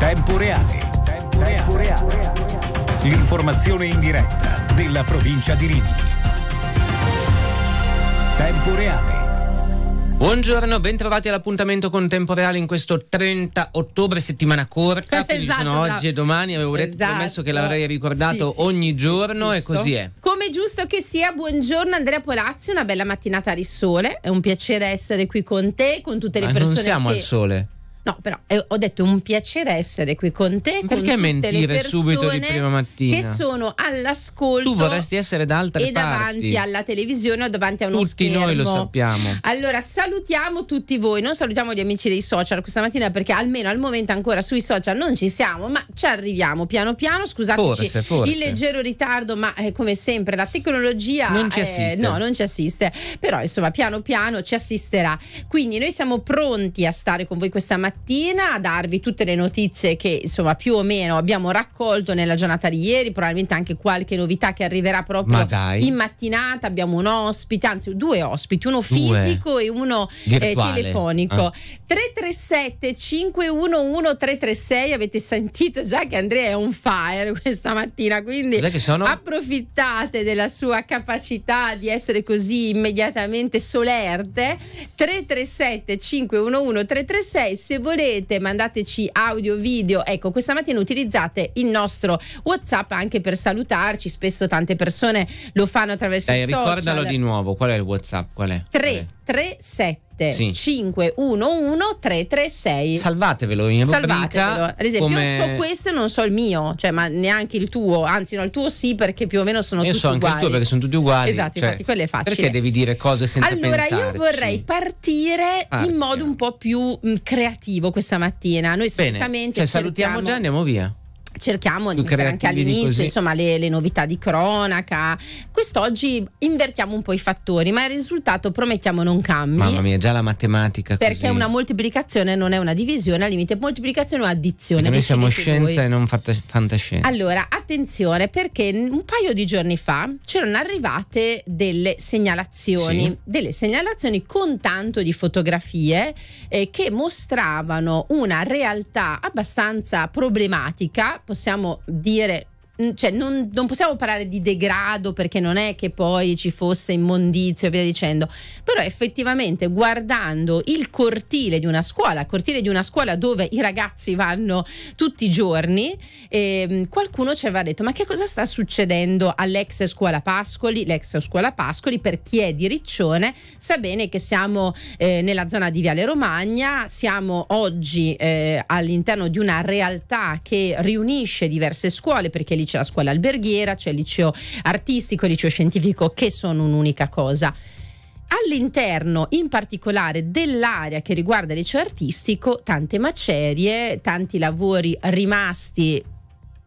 tempo reale. Tempo reale. L'informazione in diretta della provincia di Rimini. Tempo reale. Buongiorno, bentrovati all'appuntamento con Tempo Reale in questo 30 ottobre, settimana corta, quindi esatto, sono oggi e domani, avevo detto, esatto. promesso che l'avrei ricordato sì, ogni sì, giorno e così è. Come giusto che sia, buongiorno Andrea Polazzi, una bella mattinata di sole, è un piacere essere qui con te, con tutte le Ma persone non siamo che... al sole. No, però eh, ho detto è un piacere essere qui con te. Perché con mentire subito di prima mattina? Che sono all'ascolto. Tu vorresti essere da altre e davanti alla televisione o davanti a uno tutti schermo. Tutti noi lo sappiamo. Allora salutiamo tutti voi, non salutiamo gli amici dei social questa mattina perché almeno al momento ancora sui social non ci siamo, ma ci arriviamo piano piano. Scusateci forse, forse. il leggero ritardo, ma eh, come sempre la tecnologia non ci eh, assiste. Eh, no, non ci assiste. Però insomma piano piano ci assisterà. Quindi noi siamo pronti a stare con voi questa mattina mattina a darvi tutte le notizie che insomma più o meno abbiamo raccolto nella giornata di ieri, probabilmente anche qualche novità che arriverà proprio in mattinata. Abbiamo un ospite, anzi due ospiti, uno fisico e uno eh, telefonico. Ah. 337 511 336, avete sentito già che Andrea è on fire questa mattina, quindi approfittate della sua capacità di essere così immediatamente solerte. 337 511 336 se volete, mandateci audio, video. Ecco, questa mattina utilizzate il nostro WhatsApp anche per salutarci. Spesso tante persone lo fanno attraverso Dai, il social. Ricordalo di nuovo, qual è il WhatsApp? Qual è? 3 337 sì. 511 salvatevelo in salvatevelo ad esempio come... io so questo e non so il mio cioè ma neanche il tuo anzi no il tuo sì perché più o meno sono io tutti uguali io so anche il tuo perché sono tutti uguali esatto cioè, infatti quello è facile perché devi dire cose senza allora pensarci? io vorrei partire ah, in modo un po' più mh, creativo questa mattina noi solitamente Bene. cioè, cerchiamo... salutiamo già e andiamo via cerchiamo di mettere anche all'inizio insomma, le, le, novità di cronaca quest'oggi invertiamo un po' i fattori ma il risultato promettiamo non cambi mamma mia già la matematica perché così. una moltiplicazione non è una divisione al limite moltiplicazione o addizione noi siamo scienza voi. e non fantascienza allora attenzione perché un paio di giorni fa c'erano arrivate delle segnalazioni sì. delle segnalazioni con tanto di fotografie eh, che mostravano una realtà abbastanza problematica possiamo dire cioè, non, non, possiamo parlare di degrado perché non è che poi ci fosse immondizio e via dicendo, però effettivamente guardando il cortile di una scuola, il cortile di una scuola dove i ragazzi vanno tutti i giorni, eh, qualcuno ci aveva detto ma che cosa sta succedendo all'ex scuola Pascoli, l'ex scuola Pascoli per chi è di Riccione sa bene che siamo eh, nella zona di Viale Romagna, siamo oggi eh, all'interno di una realtà che riunisce diverse scuole perché lì c'è la scuola alberghiera, c'è il liceo artistico il liceo scientifico che sono un'unica cosa. All'interno, in particolare dell'area che riguarda il liceo artistico, tante macerie, tanti lavori rimasti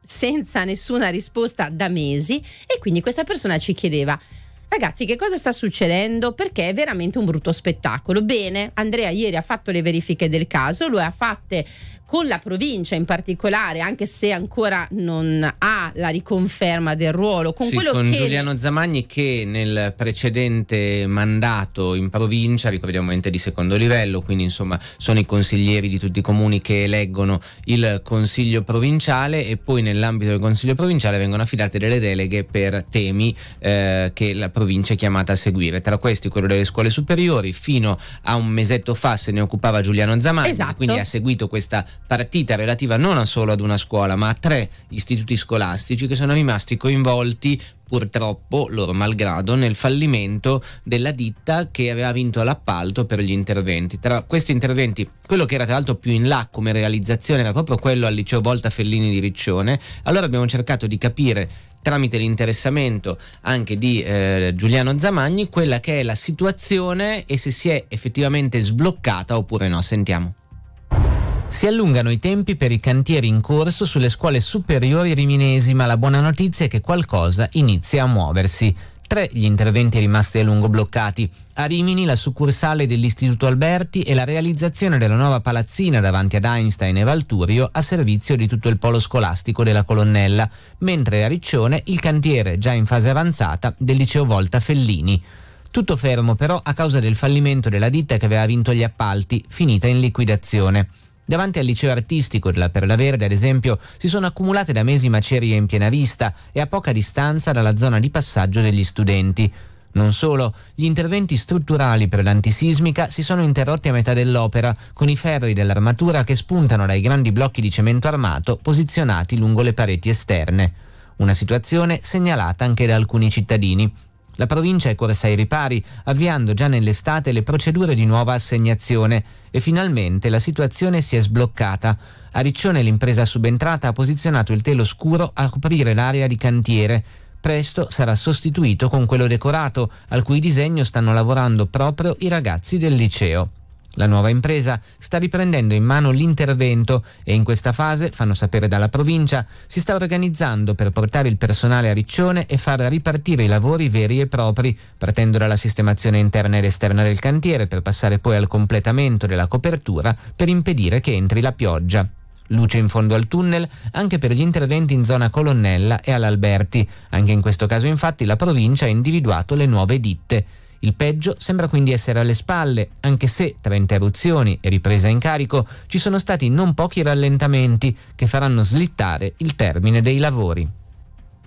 senza nessuna risposta da mesi e quindi questa persona ci chiedeva Ragazzi, che cosa sta succedendo? Perché è veramente un brutto spettacolo. Bene, Andrea ieri ha fatto le verifiche del caso, lo ha fatte con la provincia in particolare, anche se ancora non ha la riconferma del ruolo. Con, sì, con Giuliano Zamagni che nel precedente mandato in provincia, ricordiamo ente di secondo livello, quindi insomma sono i consiglieri di tutti i comuni che eleggono il consiglio provinciale e poi nell'ambito del consiglio provinciale vengono affidate delle deleghe per temi eh, che la provincia è chiamata a seguire. Tra questi quello delle scuole superiori, fino a un mesetto fa se ne occupava Giuliano Zamagni, esatto. quindi ha seguito questa partita relativa non a solo ad una scuola, ma a tre istituti scolastici che sono rimasti coinvolti purtroppo, loro malgrado, nel fallimento della ditta che aveva vinto l'appalto per gli interventi. Tra questi interventi, quello che era tra l'altro più in là come realizzazione era proprio quello al liceo Volta Fellini di Riccione. Allora abbiamo cercato di capire tramite l'interessamento anche di eh, Giuliano Zamagni quella che è la situazione e se si è effettivamente sbloccata oppure no. Sentiamo. Si allungano i tempi per i cantieri in corso sulle scuole superiori riminesi, ma la buona notizia è che qualcosa inizia a muoversi. Tre gli interventi rimasti a lungo bloccati. A Rimini la succursale dell'Istituto Alberti e la realizzazione della nuova palazzina davanti ad Einstein e Valturio a servizio di tutto il polo scolastico della colonnella, mentre a Riccione il cantiere già in fase avanzata del liceo Volta Fellini. Tutto fermo però a causa del fallimento della ditta che aveva vinto gli appalti, finita in liquidazione. Davanti al liceo artistico della Perla Verde, ad esempio, si sono accumulate da mesi macerie in piena vista e a poca distanza dalla zona di passaggio degli studenti. Non solo, gli interventi strutturali per l'antisismica si sono interrotti a metà dell'opera, con i ferri dell'armatura che spuntano dai grandi blocchi di cemento armato posizionati lungo le pareti esterne. Una situazione segnalata anche da alcuni cittadini. La provincia è corsa ai ripari, avviando già nell'estate le procedure di nuova assegnazione e finalmente la situazione si è sbloccata. A Riccione l'impresa subentrata ha posizionato il telo scuro a coprire l'area di cantiere. Presto sarà sostituito con quello decorato, al cui disegno stanno lavorando proprio i ragazzi del liceo. La nuova impresa sta riprendendo in mano l'intervento e in questa fase, fanno sapere dalla provincia, si sta organizzando per portare il personale a Riccione e far ripartire i lavori veri e propri, partendo dalla sistemazione interna ed esterna del cantiere per passare poi al completamento della copertura per impedire che entri la pioggia. Luce in fondo al tunnel anche per gli interventi in zona Colonnella e all'Alberti. Anche in questo caso infatti la provincia ha individuato le nuove ditte. Il peggio sembra quindi essere alle spalle, anche se tra interruzioni e ripresa in carico ci sono stati non pochi rallentamenti che faranno slittare il termine dei lavori.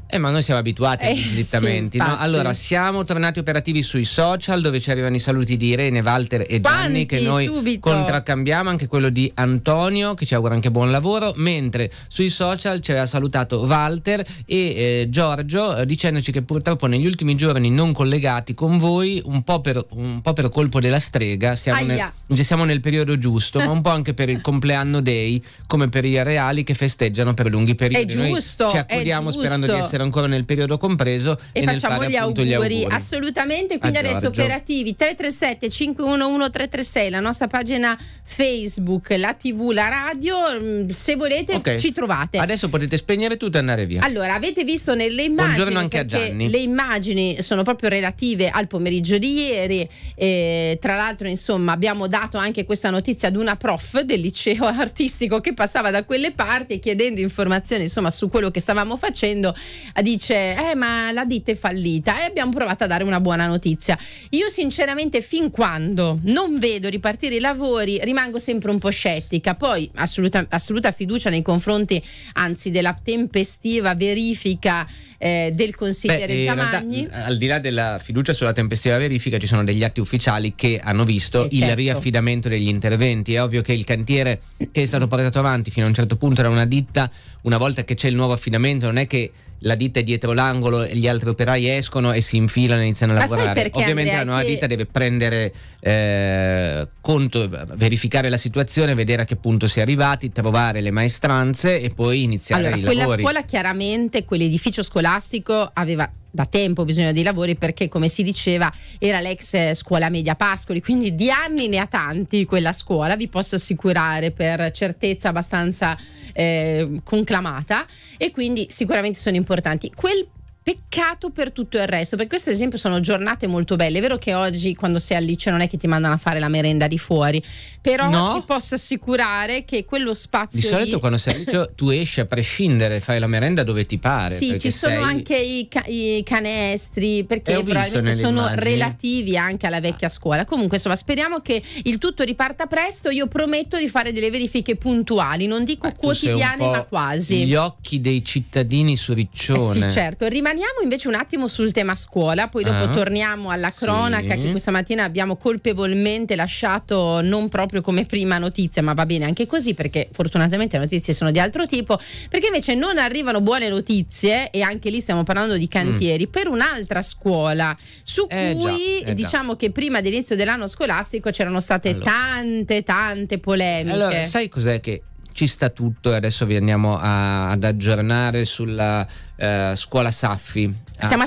Eh, ma noi siamo abituati eh, a slittamenti. Sì, no? Allora, siamo tornati operativi sui social dove ci arrivano i saluti di Irene, Walter e Gianni che noi subito. contraccambiamo, anche quello di Antonio che ci augura anche buon lavoro, mentre sui social ci aveva salutato Walter e eh, Giorgio eh, dicendoci che purtroppo negli ultimi giorni non collegati con voi, un po' per, un po per colpo della strega, siamo nel, siamo nel, periodo giusto, ma un po' anche per il compleanno dei, come per i reali che festeggiano per lunghi periodi. È giusto, noi ci accudiamo sperando di essere essere ancora nel periodo compreso e, e facciamo fare, gli, auguri. gli, auguri. assolutamente quindi A adesso operativi 337 511 336 la nostra pagina Facebook la tv la radio mm, se volete okay. ci trovate adesso potete spegnere tutto e andare via allora avete visto nelle immagini buongiorno anche a le immagini sono proprio relative al pomeriggio di ieri eh, tra l'altro insomma abbiamo dato anche questa notizia ad una prof del liceo artistico che passava da quelle parti chiedendo informazioni insomma su quello che stavamo facendo eh, dice eh ma la ditta è fallita e abbiamo provato a dare una buona notizia. Io sinceramente fin quando non vedo ripartire i lavori rimango sempre un po' scettica, poi assoluta, assoluta fiducia nei confronti anzi della tempestiva verifica eh, del consigliere Beh, Realtà, al di là della fiducia sulla tempestiva verifica ci sono degli atti ufficiali che hanno visto eh, il certo. riaffidamento degli interventi. È ovvio che il cantiere che è stato portato avanti fino a un certo punto era una ditta, una volta che c'è il nuovo affidamento non è che la ditta è dietro l'angolo, e gli altri operai escono e si infilano e iniziano a Ma lavorare. Perché, Ovviamente Andrea, la nuova che... ditta deve prendere eh, conto, verificare la situazione, vedere a che punto si è arrivati, trovare le maestranze e poi iniziare allora, i lavori. Quella scuola chiaramente, quell'edificio scolastico aveva da tempo bisogno dei lavori perché come si diceva era l'ex eh, scuola media Pascoli quindi di anni ne ha tanti quella scuola vi posso assicurare per certezza abbastanza eh, conclamata e quindi sicuramente sono importanti quel Peccato per tutto il resto, perché queste ad esempio sono giornate molto belle. È vero che oggi quando sei al liceo non è che ti mandano a fare la merenda di fuori, però no. ti posso assicurare che quello spazio... Di solito lì... quando sei al liceo tu esci a prescindere, fai la merenda dove ti pare. Sì, ci sono sei... anche i, ca- i, canestri, perché eh, probabilmente sono immagini. relativi anche alla vecchia scuola. Comunque insomma speriamo che il tutto riparta presto, io prometto di fare delle verifiche puntuali, non dico ma quotidiane ma quasi. Gli occhi dei cittadini su Riccione. Eh sì, certo, rimane Rimaniamo invece un attimo sul tema scuola, poi dopo ah, torniamo alla cronaca sì. che questa mattina abbiamo colpevolmente lasciato non proprio come prima notizia, ma va bene anche così perché fortunatamente le notizie sono di altro tipo, perché invece non arrivano buone notizie e anche lì stiamo parlando di cantieri mm. per un'altra scuola su eh cui eh già, eh diciamo già. che prima dell'inizio dell'anno scolastico c'erano state allora. tante tante polemiche. Allora, sai cos'è che ci sta tutto e adesso vi andiamo a, ad aggiornare sulla eh, scuola Saffi. Siamo a Sant'Arcangelo.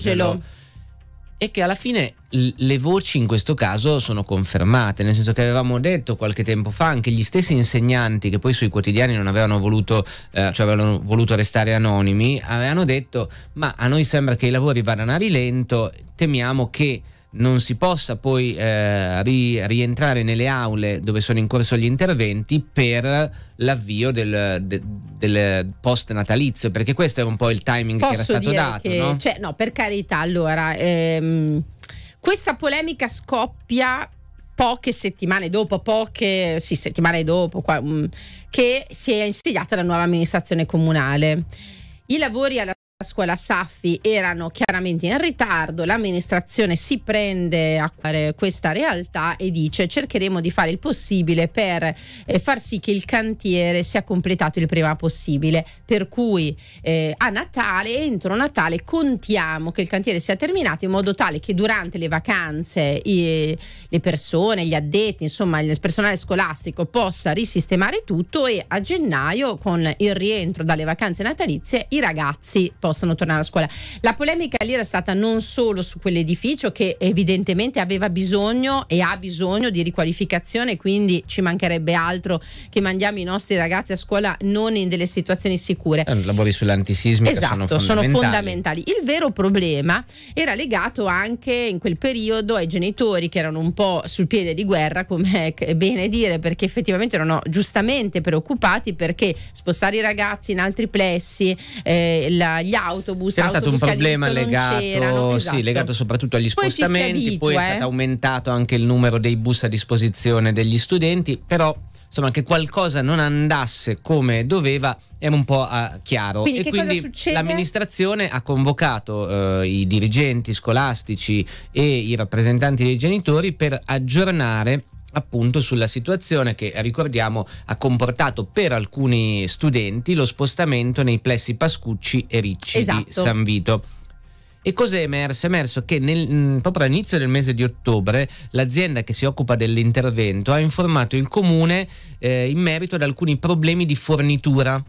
Sant'Arcangelo e che alla fine le voci in questo caso sono confermate, nel senso che avevamo detto qualche tempo fa anche gli stessi insegnanti che poi sui quotidiani non avevano voluto, eh, cioè avevano voluto restare anonimi, avevano detto ma a noi sembra che i lavori vadano a rilento, temiamo che non si possa poi eh, ri- rientrare nelle aule dove sono in corso gli interventi per l'avvio del, de- del post natalizio, perché questo è un po' il timing Posso che era stato dato. Che, no? Cioè, no, per carità, allora, ehm, questa polemica scoppia poche settimane dopo, poche sì, settimane dopo, qua, um, che si è insediata la nuova amministrazione comunale. I lavori alla scuola Saffi erano chiaramente in ritardo, l'amministrazione si prende a questa realtà e dice cercheremo di fare il possibile per eh, far sì che il cantiere sia completato il prima possibile, per cui eh, a Natale, entro Natale, contiamo che il cantiere sia terminato in modo tale che durante le vacanze i, le persone, gli addetti, insomma il personale scolastico possa risistemare tutto e a gennaio con il rientro dalle vacanze natalizie i ragazzi possano possano tornare a scuola. La polemica lì era stata non solo su quell'edificio che evidentemente aveva bisogno e ha bisogno di riqualificazione, quindi ci mancherebbe altro che mandiamo i nostri ragazzi a scuola non in delle situazioni sicure. Eh, lavori sull'antisismica esatto, sono fondamentali. sono fondamentali. Il vero problema era legato anche in quel periodo ai genitori che erano un po' sul piede di guerra, come è bene dire, perché effettivamente erano giustamente preoccupati perché spostare i ragazzi in altri plessi, eh, la, gli autobus. C'era stato un problema legato, esatto. sì, legato, soprattutto agli poi spostamenti, abitua, poi è stato eh? aumentato anche il numero dei bus a disposizione degli studenti, però insomma che qualcosa non andasse come doveva era un po' uh, chiaro quindi e quindi l'amministrazione ha convocato uh, i dirigenti scolastici e i rappresentanti dei genitori per aggiornare appunto sulla situazione che ricordiamo ha comportato per alcuni studenti lo spostamento nei plessi Pascucci e Ricci esatto. di San Vito. E cos'è emerso? È emerso che nel, proprio all'inizio del mese di ottobre l'azienda che si occupa dell'intervento ha informato il comune eh, in merito ad alcuni problemi di fornitura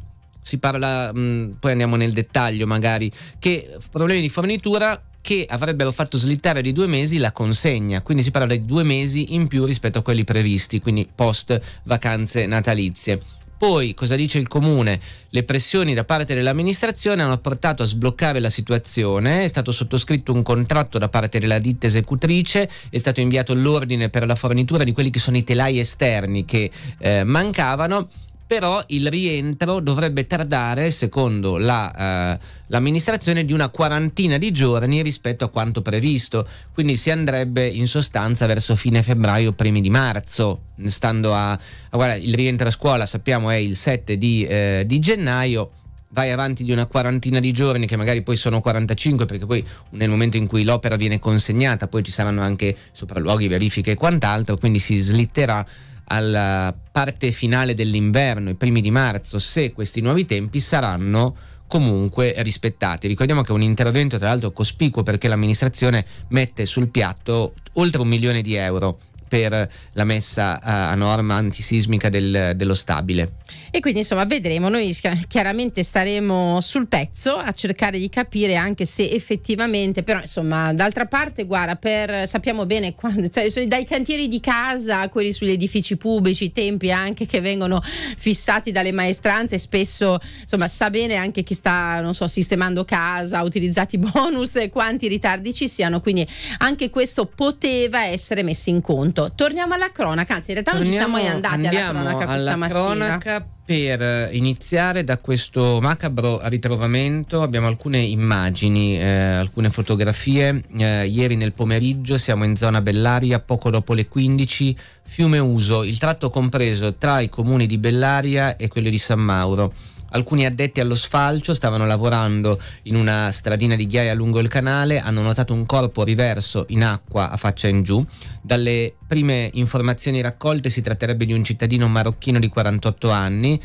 si parla, mh, poi andiamo nel dettaglio magari, che problemi di fornitura che avrebbero fatto slittare di due mesi la consegna, quindi si parla di due mesi in più rispetto a quelli previsti, quindi post vacanze natalizie. Poi cosa dice il comune? Le pressioni da parte dell'amministrazione hanno portato a sbloccare la situazione, è stato sottoscritto un contratto da parte della ditta esecutrice, è stato inviato l'ordine per la fornitura di quelli che sono i telai esterni che eh, mancavano però il rientro dovrebbe tardare, secondo la, eh, l'amministrazione, di una quarantina di giorni rispetto a quanto previsto. Quindi si andrebbe in sostanza verso fine febbraio, primi di marzo, stando a... Guarda, il rientro a scuola sappiamo è il 7 di, eh, di gennaio vai avanti di una quarantina di giorni, che magari poi sono 45, perché poi nel momento in cui l'opera viene consegnata, poi ci saranno anche sopralluoghi, verifiche e quant'altro, quindi si slitterà alla parte finale dell'inverno, i primi di marzo, se questi nuovi tempi saranno comunque rispettati. Ricordiamo che è un intervento tra l'altro cospicuo perché l'amministrazione mette sul piatto oltre un milione di euro per la messa eh, a norma antisismica del, dello stabile. E quindi insomma vedremo, noi chiaramente staremo sul pezzo a cercare di capire anche se effettivamente, però insomma d'altra parte guarda, per, sappiamo bene quando, cioè, dai cantieri di casa a quelli sugli edifici pubblici, i tempi anche che vengono fissati dalle maestranze, spesso insomma sa bene anche chi sta, non so, sistemando casa, utilizzati bonus quanti ritardi ci siano, quindi anche questo poteva essere messo in conto. Esatto, torniamo alla cronaca, anzi in realtà torniamo, non ci siamo mai andati alla cronaca questa alla mattina. Cronaca per eh, iniziare da questo macabro ritrovamento abbiamo alcune immagini, eh, alcune fotografie. Eh, ieri nel pomeriggio siamo in zona Bellaria, poco dopo le 15, fiume Uso, il tratto compreso tra i comuni di Bellaria e quelli di San Mauro. Alcuni addetti allo sfalcio stavano lavorando in una stradina di ghiaia lungo il canale, hanno notato un corpo riverso in acqua a faccia in giù. Dalle prime informazioni raccolte si tratterebbe di un cittadino marocchino di 48 anni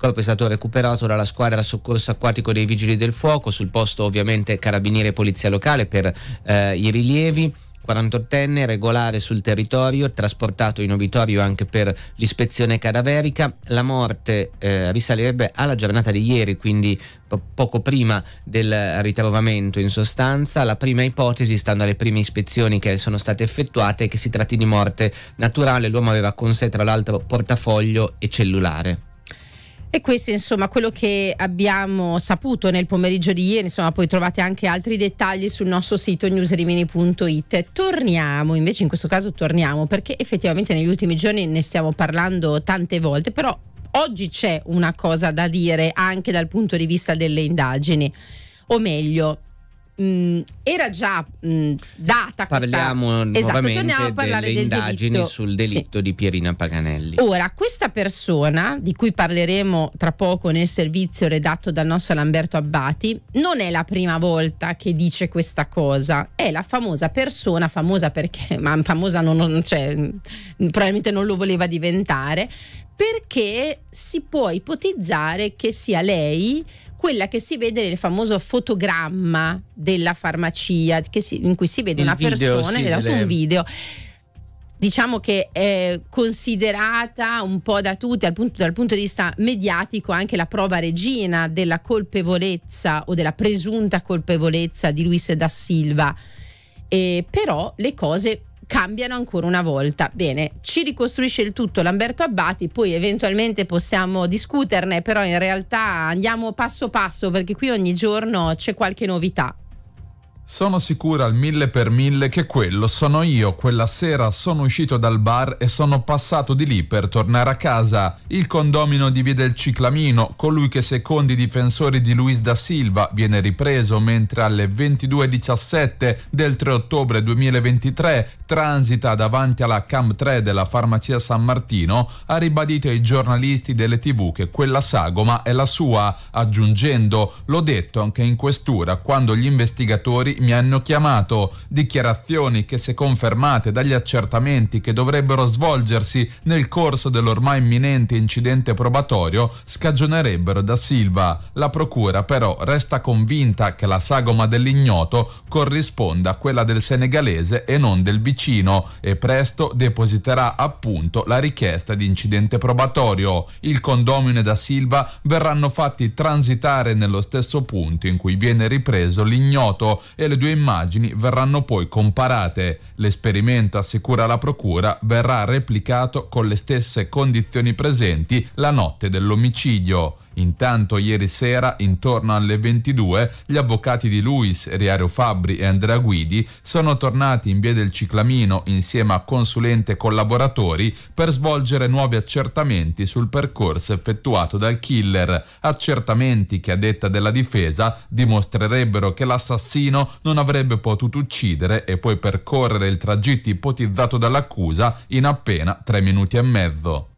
il corpo è stato recuperato dalla squadra soccorso acquatico dei Vigili del Fuoco, sul posto ovviamente carabinieri e polizia locale per eh, i rilievi. 48enne, regolare sul territorio, trasportato in obitorio anche per l'ispezione cadaverica. La morte eh, risalirebbe alla giornata di ieri, quindi po- poco prima del ritrovamento in sostanza. La prima ipotesi, stando alle prime ispezioni che sono state effettuate, è che si tratti di morte naturale. L'uomo aveva con sé tra l'altro portafoglio e cellulare. E questo è insomma quello che abbiamo saputo nel pomeriggio di ieri, insomma poi trovate anche altri dettagli sul nostro sito newsrimini.it. Torniamo, invece in questo caso torniamo perché effettivamente negli ultimi giorni ne stiamo parlando tante volte, però oggi c'è una cosa da dire anche dal punto di vista delle indagini, o meglio mh, mm, era già mh, mm, data Parliamo questa... Esatto, nuovamente esatto, delle indagini delitto. sul delitto sì. di Pierina Paganelli. Ora, questa persona, di cui parleremo tra poco nel servizio redatto dal nostro Lamberto Abbati, non è la prima volta che dice questa cosa, è la famosa persona, famosa perché, ma famosa non, cioè, mm, probabilmente non lo voleva diventare, perché si può ipotizzare che sia lei quella che si vede nel famoso fotogramma della farmacia, si, in cui si vede il una video, persona sì, delle... un video diciamo che è considerata un po' da tutti dal punto, dal punto, di vista mediatico anche la prova regina della colpevolezza o della presunta colpevolezza di Luis da Silva. E però le cose cambiano ancora una volta. Bene, ci ricostruisce il tutto Lamberto Abbati, poi eventualmente possiamo discuterne, però in realtà andiamo passo passo perché qui ogni giorno c'è qualche novità. Sono sicura al mille per mille che quello sono io. Quella sera sono uscito dal bar e sono passato di lì per tornare a casa. Il condomino di via del ciclamino, colui che secondo i difensori di Luis da Silva viene ripreso mentre alle 22.17 del 3 ottobre 2023 transita davanti alla Cam 3 della farmacia San Martino, ha ribadito ai giornalisti delle tv che quella sagoma è la sua, aggiungendo l'ho detto anche in questura quando gli investigatori mi hanno chiamato, dichiarazioni che se confermate dagli accertamenti che dovrebbero svolgersi nel corso dell'ormai imminente incidente probatorio scagionerebbero da Silva. La procura però resta convinta che la sagoma dell'ignoto corrisponda a quella del senegalese e non del vicino e presto depositerà appunto la richiesta di incidente probatorio. Il condomine da Silva verranno fatti transitare nello stesso punto in cui viene ripreso l'ignoto e delle due immagini verranno poi comparate. L'esperimento, assicura la procura, verrà replicato con le stesse condizioni presenti la notte dell'omicidio. Intanto ieri sera, intorno alle 22, gli avvocati di Luis, Riario Fabbri e Andrea Guidi sono tornati in via del Ciclamino insieme a consulente e collaboratori per svolgere nuovi accertamenti sul percorso effettuato dal killer, accertamenti che a detta della difesa dimostrerebbero che l'assassino non avrebbe potuto uccidere e poi percorrere il tragitto ipotizzato dall'accusa in appena tre minuti e mezzo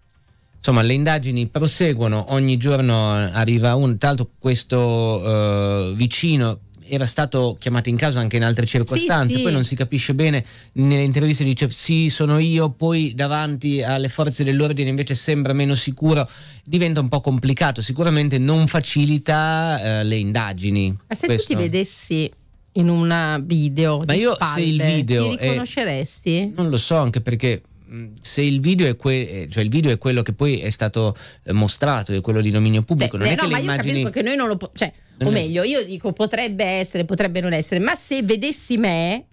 insomma le indagini proseguono, ogni giorno arriva un, tra l'altro questo eh, vicino era stato chiamato in causa anche in altre circostanze, sì, sì. poi non si capisce bene, nelle interviste dice sì sono io, poi davanti alle forze dell'ordine invece sembra meno sicuro, diventa un po' complicato, sicuramente non facilita eh, le indagini. Ma se questo. tu ti vedessi in un video di Ma io spalle, se il video ti riconosceresti? È, non lo so, anche perché Mm, se il video, è que- eh, cioè il video è quello che poi è stato eh, mostrato, è quello di dominio pubblico, beh, non beh, è eh, no, che le immagini... ma io capisco che noi non lo po- cioè, non o meglio, io dico potrebbe essere, potrebbe non essere, ma se vedessi me,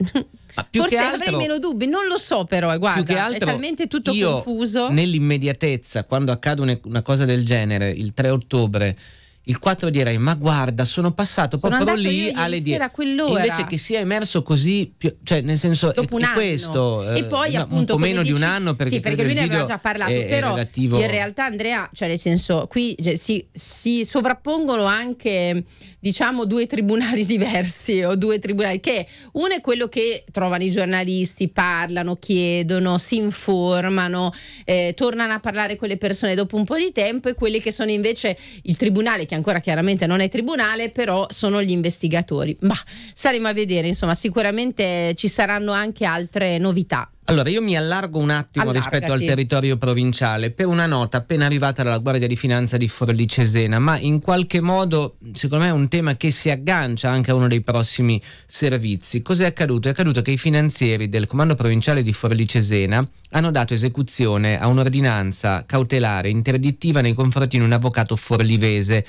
ma forse altro, avrei meno dubbi, non lo so però, guarda, altro, è talmente tutto io, confuso. Nell'immediatezza, quando accade una cosa del genere, il 3 ottobre il 4 direi ma guarda sono passato sono proprio lì alle 10 quell'ora. invece che sia emerso così cioè nel senso Dopo è, è questo e eh, poi eh, appunto un po' meno dici, di un anno perché, sì, perché lui ne aveva già parlato è, però è in realtà Andrea cioè nel senso qui cioè, si, si, sovrappongono anche diciamo due tribunali diversi o due tribunali che uno è quello che trovano i giornalisti parlano chiedono si informano eh, tornano a parlare con le persone dopo un po' di tempo e quelli che sono invece il tribunale che ancora chiaramente non è tribunale, però sono gli investigatori. Ma staremo a vedere, insomma, sicuramente ci saranno anche altre novità. Allora, io mi allargo un attimo Allargati. rispetto al territorio provinciale per una nota appena arrivata dalla Guardia di Finanza di Forlì Cesena, ma in qualche modo, secondo me, è un tema che si aggancia anche a uno dei prossimi servizi. Cos'è accaduto? È accaduto che i finanzieri del Comando Provinciale di Forlì Cesena hanno dato esecuzione a un'ordinanza cautelare interdittiva nei confronti di un avvocato forlivese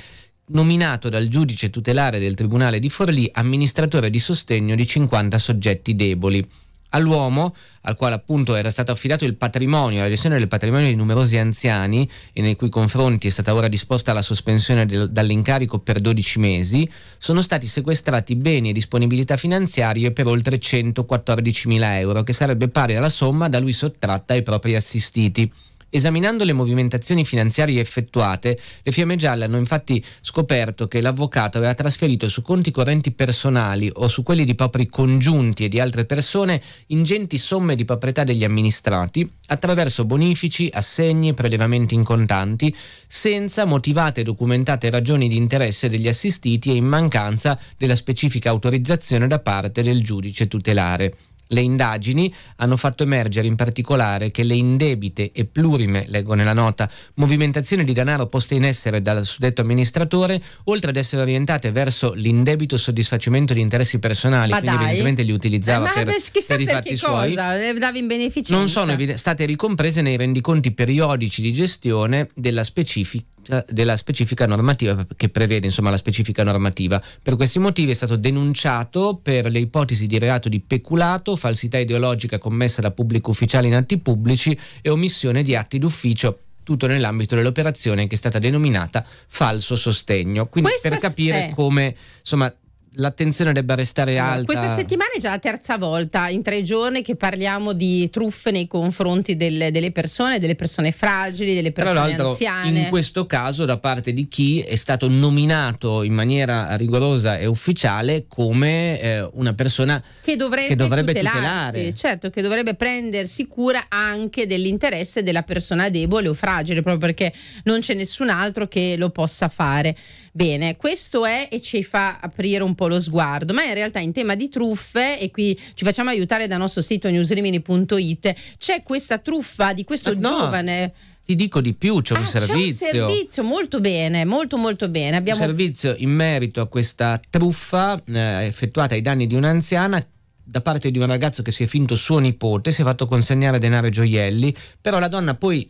nominato dal giudice tutelare del Tribunale di Forlì amministratore di sostegno di 50 soggetti deboli all'uomo al quale appunto era stato affidato il patrimonio, la gestione del patrimonio di numerosi anziani e nei cui confronti è stata ora disposta la sospensione del, dall'incarico per 12 mesi, sono stati sequestrati beni e disponibilità finanziarie per oltre 114 mila euro, che sarebbe pari alla somma da lui sottratta ai propri assistiti. Esaminando le movimentazioni finanziarie effettuate, le Fiamme Gialle hanno infatti scoperto che l'avvocato aveva trasferito su conti correnti personali o su quelli di propri congiunti e di altre persone ingenti somme di proprietà degli amministrati attraverso bonifici, assegni, prelevamenti in contanti, senza motivate e documentate ragioni di interesse degli assistiti e in mancanza della specifica autorizzazione da parte del giudice tutelare. Le indagini hanno fatto emergere in particolare che le indebite e plurime, leggo nella nota, movimentazioni di denaro poste in essere dal suddetto amministratore, oltre ad essere orientate verso l'indebito soddisfacimento di interessi personali, ma quindi dai. evidentemente li utilizzava eh, per, per i fatti suoi, eh, non sono state ricomprese nei rendiconti periodici di gestione della specifica della specifica normativa che prevede insomma, la specifica normativa. Per questi motivi è stato denunciato per le ipotesi di reato di peculato, falsità ideologica commessa da pubblico ufficiale in atti pubblici e omissione di atti d'ufficio tutto nell'ambito dell'operazione che è stata denominata falso sostegno. Quindi Questo per capire come insomma l'attenzione debba restare alta. Questa settimana è già la terza volta in tre giorni che parliamo di truffe nei confronti delle, delle persone, delle persone fragili, delle persone Tra anziane. In questo caso da parte di chi è stato nominato in maniera rigorosa e ufficiale come eh, una persona che dovrebbe, che dovrebbe tutelare. Certo, che dovrebbe prendersi cura anche dell'interesse della persona debole o fragile, proprio perché non c'è nessun altro che lo possa fare. Bene, questo è e ci fa aprire un po' lo sguardo, ma in realtà in tema di truffe, e qui ci facciamo aiutare dal nostro sito newsrimini.it, c'è questa truffa di questo no. giovane ti dico di più, c'è ah, un servizio. C'è un servizio, molto bene, molto molto bene. Abbiamo... Un servizio in merito a questa truffa eh, effettuata ai danni di un'anziana da parte di un ragazzo che si è finto suo nipote, si è fatto consegnare denaro e gioielli, però la donna poi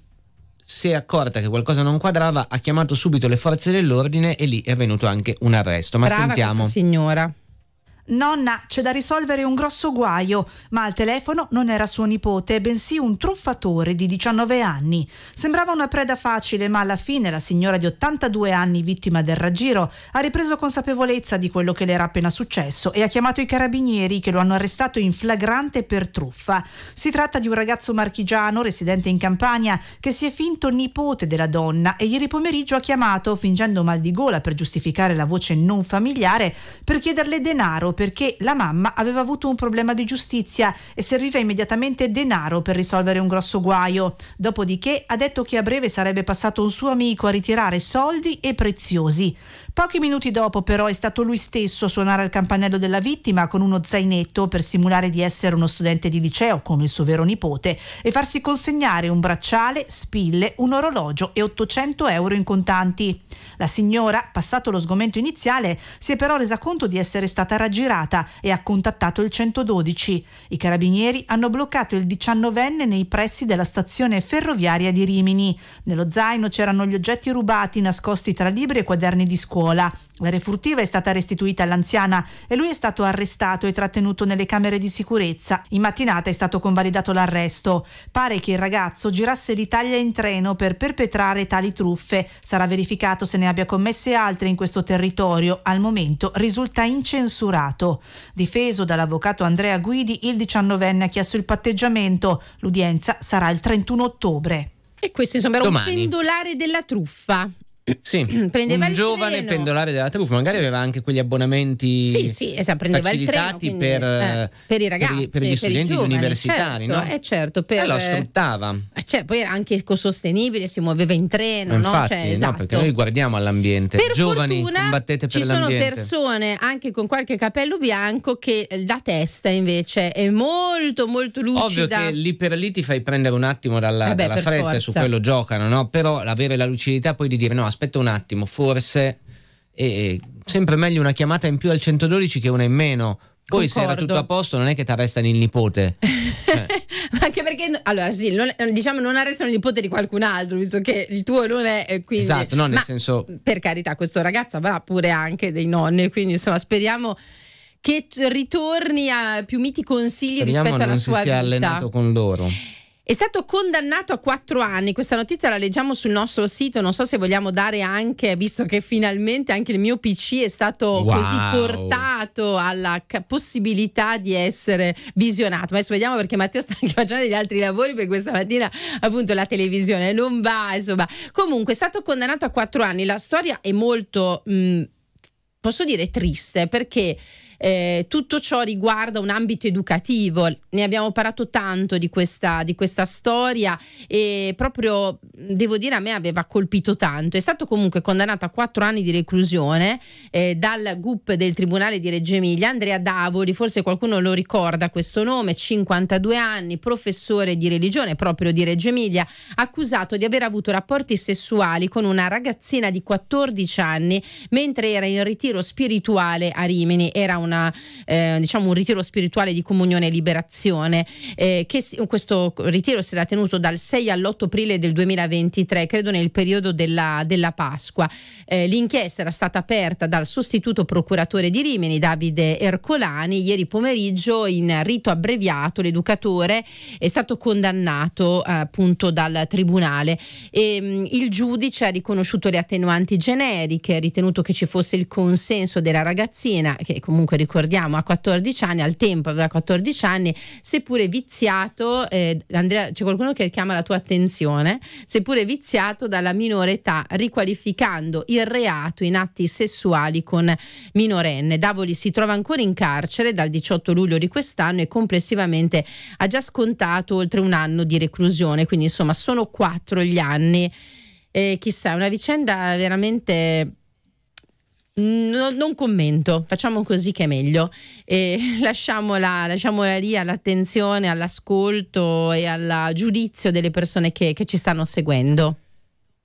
si è accorta che qualcosa non quadrava, ha chiamato subito le forze dell'ordine e lì è avvenuto anche un arresto. Ma Brava sentiamo. signora. Nonna, c'è da risolvere un grosso guaio, ma al telefono non era suo nipote, bensì un truffatore di 19 anni. Sembrava una preda facile, ma alla fine la signora di 82 anni, vittima del raggiro, ha ripreso consapevolezza di quello che le era appena successo e ha chiamato i carabinieri che lo hanno arrestato in flagrante per truffa. Si tratta di un ragazzo marchigiano residente in Campania che si è finto nipote della donna e ieri pomeriggio ha chiamato, fingendo mal di gola per giustificare la voce non familiare, per chiederle denaro perché la mamma aveva avuto un problema di giustizia e serviva immediatamente denaro per risolvere un grosso guaio. Dopodiché ha detto che a breve sarebbe passato un suo amico a ritirare soldi e preziosi. Pochi minuti dopo però è stato lui stesso a suonare al campanello della vittima con uno zainetto per simulare di essere uno studente di liceo come il suo vero nipote e farsi consegnare un bracciale, spille, un orologio e 800 euro in contanti. La signora, passato lo sgomento iniziale, si è però resa conto di essere stata raggirata e ha contattato il 112. I carabinieri hanno bloccato il 19enne nei pressi della stazione ferroviaria di Rimini. Nello zaino c'erano gli oggetti rubati nascosti tra libri e quaderni di scuola scuola. La refurtiva è stata restituita all'anziana e lui è stato arrestato e trattenuto nelle camere di sicurezza. In mattinata è stato convalidato l'arresto. Pare che il ragazzo girasse l'Italia in treno per perpetrare tali truffe. Sarà verificato se ne abbia commesse altre in questo territorio. Al momento risulta incensurato. Difeso dall'avvocato Andrea Guidi, il 19enne ha chiesto il patteggiamento. L'udienza sarà il 31 ottobre. E questi sembra un pendolare della truffa. Sì, prendeva un giovane treno. pendolare della truffa, magari aveva anche quegli abbonamenti sì, sì, esatto, prendeva il treno, quindi, per, eh, eh per, i ragazzi, per, per gli per studenti giovani, universitari, certo, no? Eh, certo, per, eh, lo sfruttava. Eh, cioè, poi era anche ecosostenibile, si muoveva in treno, no? Infatti, cioè, esatto. no? perché noi guardiamo all'ambiente. Per Giovani, fortuna, combattete per ci l'ambiente. sono persone anche con qualche capello bianco che eh, la testa invece è molto molto lucida. Ovvio che lì per lì ti fai prendere un attimo dalla, Vabbè, dalla fretta, forza. su quello giocano, no? Però avere la lucidità poi di dire no, aspetta aspetta un attimo, forse è sempre meglio una chiamata in più al 112 che una in meno. Poi Concordo. se era tutto a posto non è che ti arrestano il nipote. eh. Anche perché, allora sì, non, diciamo non arrestano il nipote di qualcun altro, visto che il tuo non è quindi... Esatto, no, nel Ma, senso... Per carità, questo ragazzo avrà pure anche dei nonni, quindi insomma speriamo che ritorni a più miti consigli speriamo rispetto alla sua vita. Speriamo non si sia allenato con loro. È stato condannato a quattro anni. Questa notizia la leggiamo sul nostro sito. Non so se vogliamo dare anche, visto che finalmente anche il mio PC è stato wow. così portato alla possibilità di essere visionato. Ma adesso vediamo perché Matteo sta anche facendo degli altri lavori. Per questa mattina, appunto, la televisione non va. Insomma, comunque, è stato condannato a quattro anni. La storia è molto, mh, posso dire, triste perché eh, tutto ciò riguarda un ambito educativo, ne abbiamo parlato tanto di questa, di questa storia e proprio devo dire a me aveva colpito tanto. È stato comunque condannato a quattro anni di reclusione eh, dal GUP del Tribunale di Reggio Emilia, Andrea Davoli, forse qualcuno lo ricorda questo nome, 52 anni, professore di religione proprio di Reggio Emilia, accusato di aver avuto rapporti sessuali con una ragazzina di 14 anni mentre era in ritiro spirituale a Rimini. Era una una, eh, diciamo un ritiro spirituale di comunione e liberazione. Eh, che si, questo ritiro sarà tenuto dal 6 all'8 aprile del 2023, credo nel periodo della, della Pasqua. Eh, l'inchiesta era stata aperta dal sostituto procuratore di Rimini, Davide Ercolani. Ieri pomeriggio, in rito abbreviato, l'educatore è stato condannato appunto dal tribunale. E, ehm, mh, il giudice ha riconosciuto le attenuanti generiche, ha ritenuto che ci fosse il consenso della ragazzina, che comunque ricordiamo, a 14 anni, al tempo aveva 14 anni, seppure viziato, eh, Andrea, c'è qualcuno che chiama la tua attenzione, seppure viziato dalla minore età, riqualificando il reato in atti sessuali con minorenne. Davoli si trova ancora in carcere dal 18 luglio di quest'anno e complessivamente ha già scontato oltre un anno di reclusione, quindi insomma sono quattro gli anni. E eh, chissà, è una vicenda veramente Mm, no, non commento, facciamo così che è meglio. E lasciamola, lasciamola, lì all'attenzione, all'ascolto e al giudizio delle persone che, che ci stanno seguendo.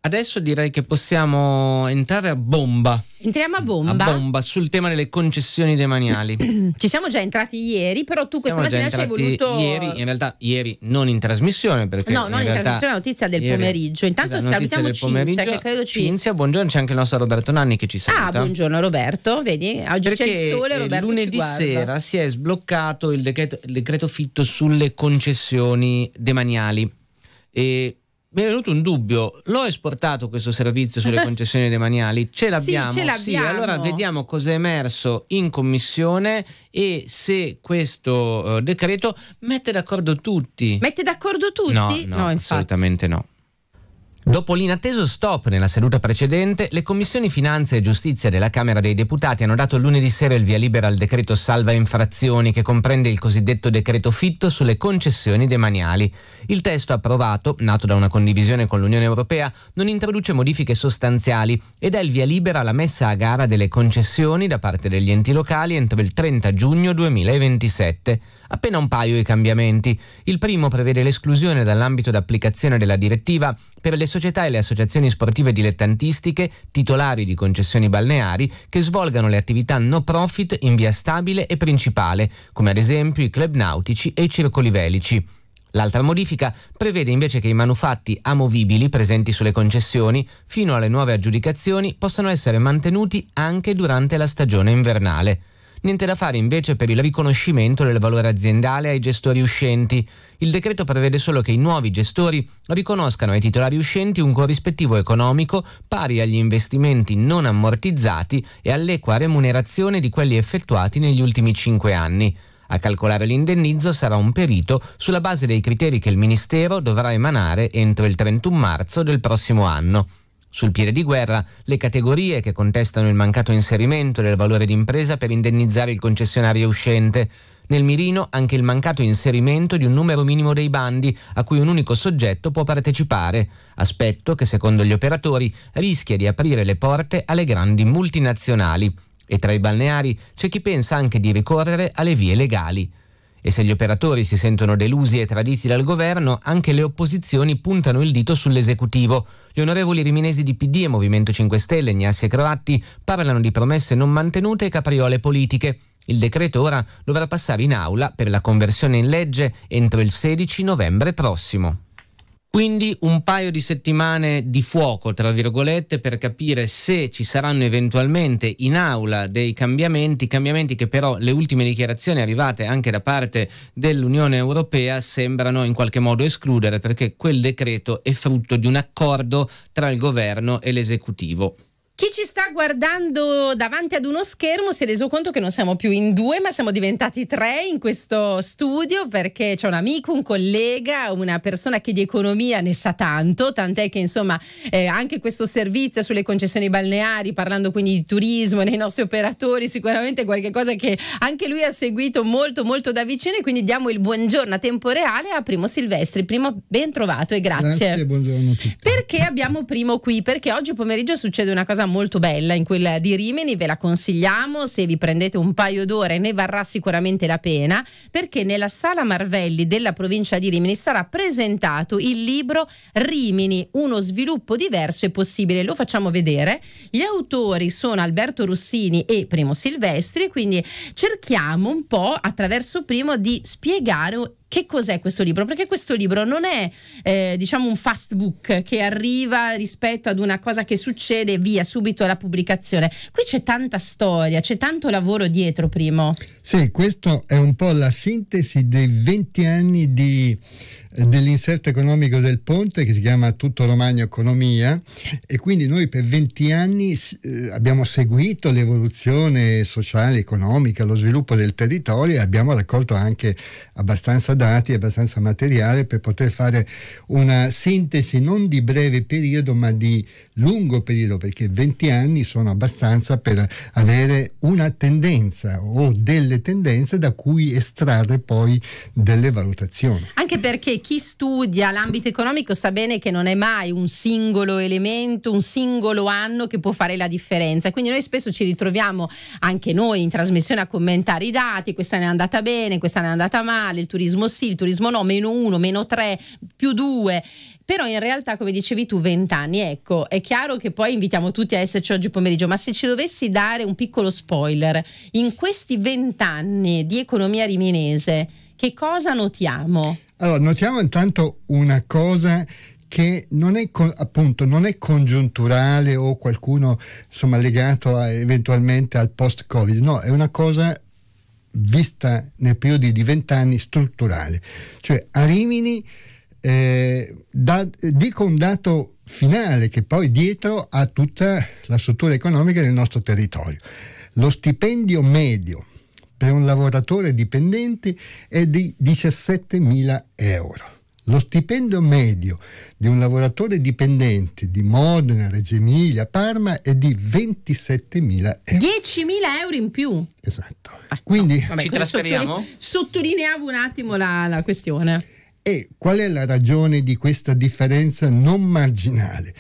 Adesso direi che possiamo entrare a bomba. Entriamo a bomba. A bomba sul tema delle concessioni demaniali. Ci siamo già entrati ieri, però tu questa siamo mattina ci hai voluto. Ieri, in realtà, ieri non in trasmissione. Perché no, non in, in trasmissione, la notizia del ieri, pomeriggio. Intanto salutiamo Cinzia, che credo ci. Cinzia, buongiorno, c'è anche il nostro Roberto Nanni che ci ah, saluta. Ah, buongiorno Roberto, vedi? Oggi c'è il sole. Eh, Roberto lunedì sera si è sbloccato il decreto, il decreto fitto sulle concessioni demaniali. E mi è venuto un dubbio, l'ho esportato questo servizio sulle concessioni demaniali? Ce l'abbiamo? Sì, ce l'abbiamo. Sì, allora vediamo cosa è emerso in commissione e se questo eh, decreto mette d'accordo tutti. Mette d'accordo tutti? No, no, no assolutamente no. Dopo l'inatteso stop nella seduta precedente, le commissioni Finanze e Giustizia della Camera dei Deputati hanno dato lunedì sera il via libera al decreto salva infrazioni che comprende il cosiddetto decreto fitto sulle concessioni demaniali. Il testo approvato, nato da una condivisione con l'Unione Europea, non introduce modifiche sostanziali ed è il via libera alla messa a gara delle concessioni da parte degli enti locali entro il 30 giugno 2027 appena un paio i cambiamenti. Il primo prevede l'esclusione dall'ambito d'applicazione della direttiva per le società e le associazioni sportive dilettantistiche titolari di concessioni balneari che svolgano le attività no profit in via stabile e principale, come ad esempio i club nautici e i circoli velici. L'altra modifica prevede invece che i manufatti amovibili presenti sulle concessioni, fino alle nuove aggiudicazioni, possano essere mantenuti anche durante la stagione invernale. Niente da fare invece per il riconoscimento del valore aziendale ai gestori uscenti. Il decreto prevede solo che i nuovi gestori riconoscano ai titolari uscenti un corrispettivo economico pari agli investimenti non ammortizzati e all'equa remunerazione di quelli effettuati negli ultimi cinque anni. A calcolare l'indennizzo sarà un perito sulla base dei criteri che il Ministero dovrà emanare entro il 31 marzo del prossimo anno. Sul piede di guerra, le categorie che contestano il mancato inserimento del valore d'impresa per indennizzare il concessionario uscente. Nel mirino anche il mancato inserimento di un numero minimo dei bandi a cui un unico soggetto può partecipare, aspetto che secondo gli operatori rischia di aprire le porte alle grandi multinazionali. E tra i balneari c'è chi pensa anche di ricorrere alle vie legali. E se gli operatori si sentono delusi e traditi dal governo, anche le opposizioni puntano il dito sull'esecutivo. Gli onorevoli riminesi di PD e Movimento 5 Stelle, Gnassi e Croatti, parlano di promesse non mantenute e capriole politiche. Il decreto ora dovrà passare in aula per la conversione in legge entro il 16 novembre prossimo. Quindi un paio di settimane di fuoco, tra virgolette, per capire se ci saranno eventualmente in aula dei cambiamenti, cambiamenti che però le ultime dichiarazioni arrivate anche da parte dell'Unione Europea sembrano in qualche modo escludere, perché quel decreto è frutto di un accordo tra il governo e l'esecutivo. Chi ci sta guardando davanti ad uno schermo si è reso conto che non siamo più in due, ma siamo diventati tre in questo studio perché c'è un amico, un collega, una persona che di economia ne sa tanto, tant'è che insomma eh, anche questo servizio sulle concessioni balneari, parlando quindi di turismo, nei nostri operatori, sicuramente è qualcosa che anche lui ha seguito molto molto da vicino e quindi diamo il buongiorno a tempo reale a Primo Silvestri. Primo ben trovato e grazie. Grazie, buongiorno a tutti. Perché abbiamo Primo qui? Perché oggi pomeriggio succede una cosa cosa molto bella in quella di Rimini, ve la consigliamo, se vi prendete un paio d'ore ne varrà sicuramente la pena, perché nella sala Marvelli della provincia di Rimini sarà presentato il libro Rimini, uno sviluppo diverso e possibile, lo facciamo vedere. Gli autori sono Alberto Rossini e Primo Silvestri, quindi cerchiamo un po' attraverso Primo di spiegare che cos'è questo libro? Perché questo libro non è eh, diciamo un fast book che arriva rispetto ad una cosa che succede via subito alla pubblicazione. Qui c'è tanta storia, c'è tanto lavoro dietro, primo. Sì, questo è un po' la sintesi dei 20 anni di dell'inserto economico del Ponte che si chiama Tutto Romagna Economia e quindi noi per 20 anni eh, abbiamo seguito l'evoluzione sociale, economica, lo sviluppo del territorio e abbiamo raccolto anche abbastanza dati, abbastanza materiale per poter fare una sintesi non di breve periodo ma di lungo periodo perché 20 anni sono abbastanza per avere una tendenza o delle tendenze da cui estrarre poi delle valutazioni. Anche perché chi studia l'ambito economico sa bene che non è mai un singolo elemento, un singolo anno che può fare la differenza. Quindi noi spesso ci ritroviamo anche noi in trasmissione a commentare i dati, questa ne è andata bene, questa ne è andata male, il turismo sì, il turismo no, meno uno, meno tre, più due però in realtà come dicevi tu vent'anni, ecco è chiaro che poi invitiamo tutti a esserci oggi pomeriggio ma se ci dovessi dare un piccolo spoiler in questi vent'anni di economia riminese che cosa notiamo? Allora, notiamo intanto una cosa che non è, appunto, non è congiunturale o qualcuno insomma, legato a, eventualmente al post-Covid, no, è una cosa vista nel periodo di vent'anni strutturale. Cioè a Rimini eh, da, dico un dato finale che poi dietro ha tutta la struttura economica del nostro territorio. Lo stipendio medio per un lavoratore dipendente è di 17.000 euro. Lo stipendio medio di un lavoratore dipendente di Modena, Reggio Emilia, Parma è di 27.000 euro. 10.000 euro in più? Esatto. Ah, Quindi no. Vabbè, ci trasferiamo? sottolineavo un attimo la, la questione. E qual è la ragione di questa differenza non marginale?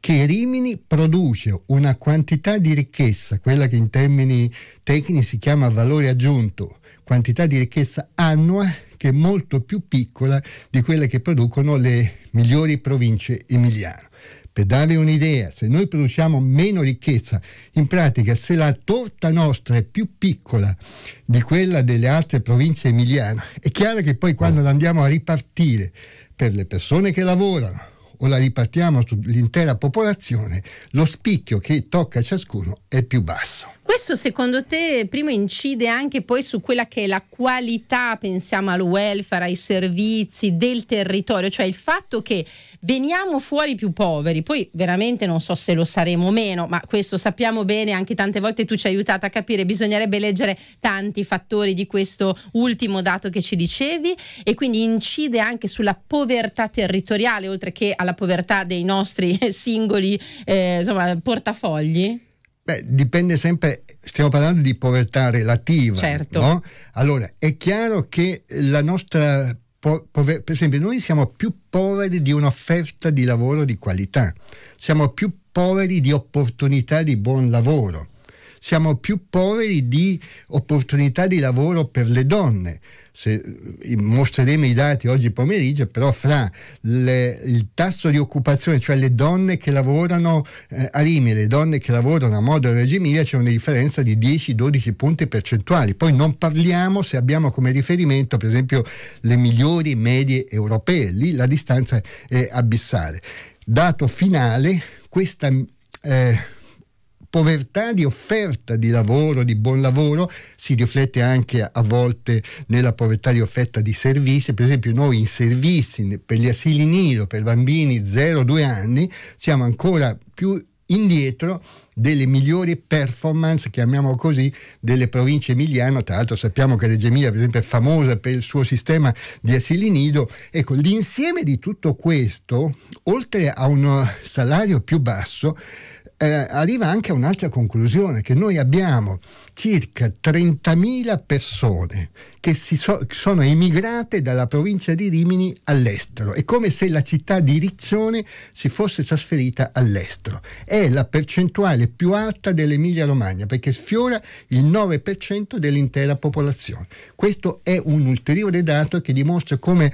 che Rimini produce una quantità di ricchezza, quella che in termini tecnici si chiama valore aggiunto, quantità di ricchezza annua che è molto più piccola di quella che producono le migliori province emiliane. Per darvi un'idea, se noi produciamo meno ricchezza, in pratica se la torta nostra è più piccola di quella delle altre province emiliane, è chiaro che poi quando mm. andiamo a ripartire per le persone che lavorano, o la ripartiamo sull'intera popolazione, lo spicchio che tocca a ciascuno è più basso. Questo secondo te, primo, incide anche poi su quella che è la qualità, pensiamo al welfare, ai servizi del territorio, cioè il fatto che veniamo fuori più poveri, poi veramente non so se lo saremo o meno, ma questo sappiamo bene, anche tante volte tu ci hai aiutato a capire, bisognerebbe leggere tanti fattori di questo ultimo dato che ci dicevi e quindi incide anche sulla povertà territoriale, oltre che alla povertà dei nostri singoli eh, insomma, portafogli? Beh, dipende sempre, stiamo parlando di povertà relativa. Certo. No? Allora, è chiaro che la nostra, po- pover- per esempio, noi siamo più poveri di un'offerta di lavoro di qualità, siamo più poveri di opportunità di buon lavoro siamo più poveri di opportunità di lavoro per le donne. Se, eh, mostreremo i dati oggi pomeriggio, però fra le, il tasso di occupazione, cioè le donne che lavorano eh, a e le donne che lavorano a Modena e Reggio Emilia, c'è una differenza di 10-12 punti percentuali. Poi non parliamo se abbiamo come riferimento, per esempio, le migliori medie europee, lì la distanza è abissale. Dato finale, questa... Eh, povertà di offerta di lavoro, di buon lavoro, si riflette anche a volte nella povertà di offerta di servizi, per esempio noi in servizi per gli asili nido, per bambini 0-2 anni, siamo ancora più indietro delle migliori performance, chiamiamolo così, delle province emiliane. Tra l'altro sappiamo che Reggio Emilia, per esempio, è famosa per il suo sistema di asili nido. Ecco, l'insieme di tutto questo, oltre a un salario più basso, eh, arriva anche a un'altra conclusione, che noi abbiamo circa 30.000 persone che so, sono emigrate dalla provincia di Rimini all'estero. È come se la città di Riccione si fosse trasferita all'estero. È la percentuale più alta dell'Emilia Romagna perché sfiora il 9% dell'intera popolazione. Questo è un ulteriore dato che dimostra come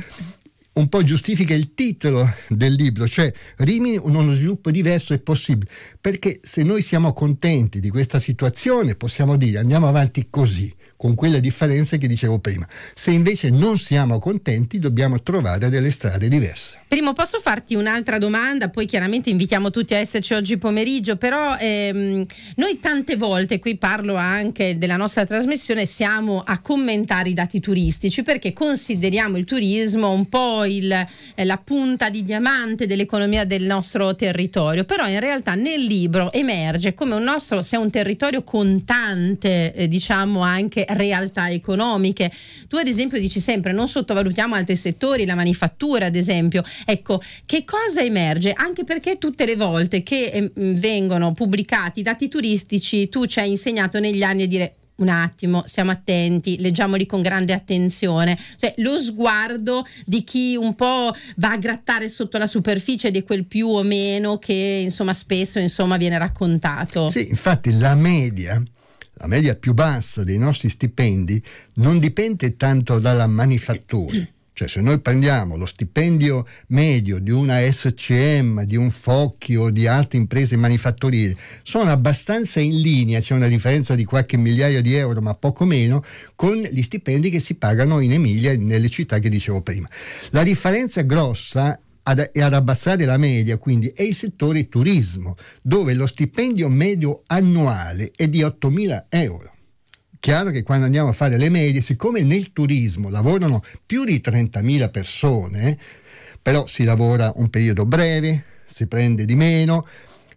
un po' giustifica il titolo del libro, cioè Rimini uno sviluppo diverso è possibile, perché se noi siamo contenti di questa situazione possiamo dire andiamo avanti così, con quelle differenze che dicevo prima. Se invece non siamo contenti dobbiamo trovare delle strade diverse. Primo, posso farti un'altra domanda? Poi chiaramente invitiamo tutti a esserci oggi pomeriggio, però ehm, noi tante volte, qui parlo anche della nostra trasmissione, siamo a commentare i dati turistici perché consideriamo il turismo un po' il, eh, la punta di diamante dell'economia del nostro territorio, però in realtà nel libro emerge come un nostro sia un territorio con tante eh, diciamo anche realtà economiche. Tu ad esempio dici sempre non sottovalutiamo altri settori, la manifattura ad esempio. Ecco, che cosa emerge? Anche perché tutte le volte che eh, vengono pubblicati i dati turistici tu ci hai insegnato negli anni a dire un attimo, siamo attenti, leggiamoli con grande attenzione. Cioè, lo sguardo di chi un po' va a grattare sotto la superficie di quel più o meno che insomma spesso insomma, viene raccontato. Sì, infatti la media la media più bassa dei nostri stipendi non dipende tanto dalla manifattura. Cioè se noi prendiamo lo stipendio medio di una SCM, di un Focchi o di altre imprese manifatturiere, sono abbastanza in linea, c'è una differenza di qualche migliaio di euro, ma poco meno, con gli stipendi che si pagano in Emilia, nelle città che dicevo prima. La differenza grossa ad, e ad abbassare la media, quindi, è il settore turismo, dove lo stipendio medio annuale è di 8.000 euro chiaro che quando andiamo a fare le medie, siccome nel turismo lavorano più di 30.000 persone, però si lavora un periodo breve, si prende di meno.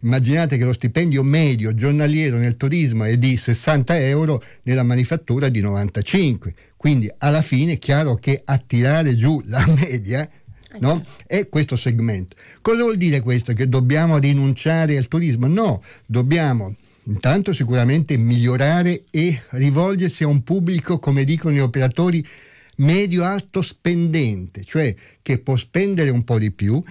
Immaginate che lo stipendio medio giornaliero nel turismo è di 60 euro, nella manifattura di 95. Quindi alla fine è chiaro che a tirare giù la media eh, no? Certo. È questo segmento. Cosa vuol dire questo? Che dobbiamo rinunciare al turismo? No, dobbiamo intanto sicuramente migliorare e rivolgersi a un pubblico, come dicono gli operatori, medio-alto spendente, cioè che può spendere un po' di più,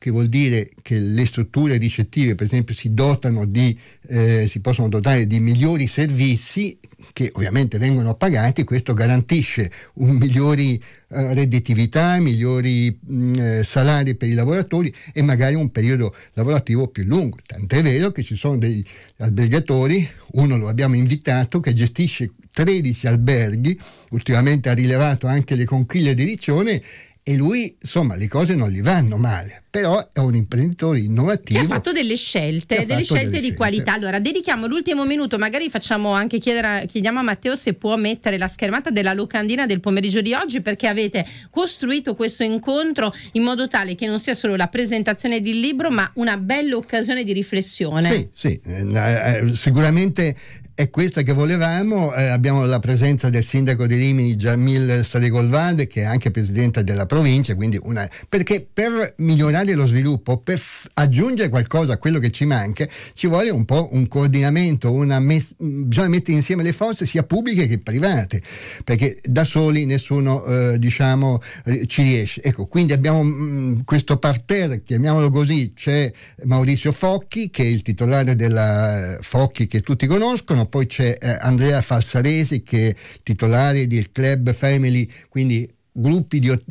che vuol dire che le strutture ricettive, per esempio, si, di, eh, si possono dotare di migliori servizi che ovviamente vengono pagati, questo garantisce un migliori eh, redditività, migliori mh, mm, eh, salari per i lavoratori e magari un periodo lavorativo più lungo. Tant'è vero che ci sono degli albergatori, uno lo abbiamo invitato, che gestisce 13 alberghi, ultimamente ha rilevato anche le conchiglie di Riccione e lui insomma le cose non gli vanno male però è un imprenditore innovativo che ha fatto delle scelte fatto delle scelte di qualità allora dedichiamo l'ultimo minuto magari facciamo anche chiedere, chiediamo a Matteo se può mettere la schermata della locandina del pomeriggio di oggi perché avete costruito questo incontro in modo tale che non sia solo la presentazione del libro ma una bella occasione di riflessione sì sì eh, eh, sicuramente è questa che volevamo. Eh, abbiamo la presenza del sindaco di Rimini, Jamil Stregolvade, che è anche presidente della provincia, Quindi una... perché per migliorare lo sviluppo, per f- aggiungere qualcosa a quello che ci manca, ci vuole un po' un coordinamento, Una mes- bisogna mettere insieme le forze sia pubbliche che private, perché da soli nessuno eh, diciamo, eh, ci riesce. Ecco, quindi abbiamo mh, mm, questo parterre, chiamiamolo così, c'è Maurizio Focchi, che è il titolare della eh, Focchi che tutti conoscono, poi c'è eh, Andrea Falsaresi che è titolare del club Family, quindi di,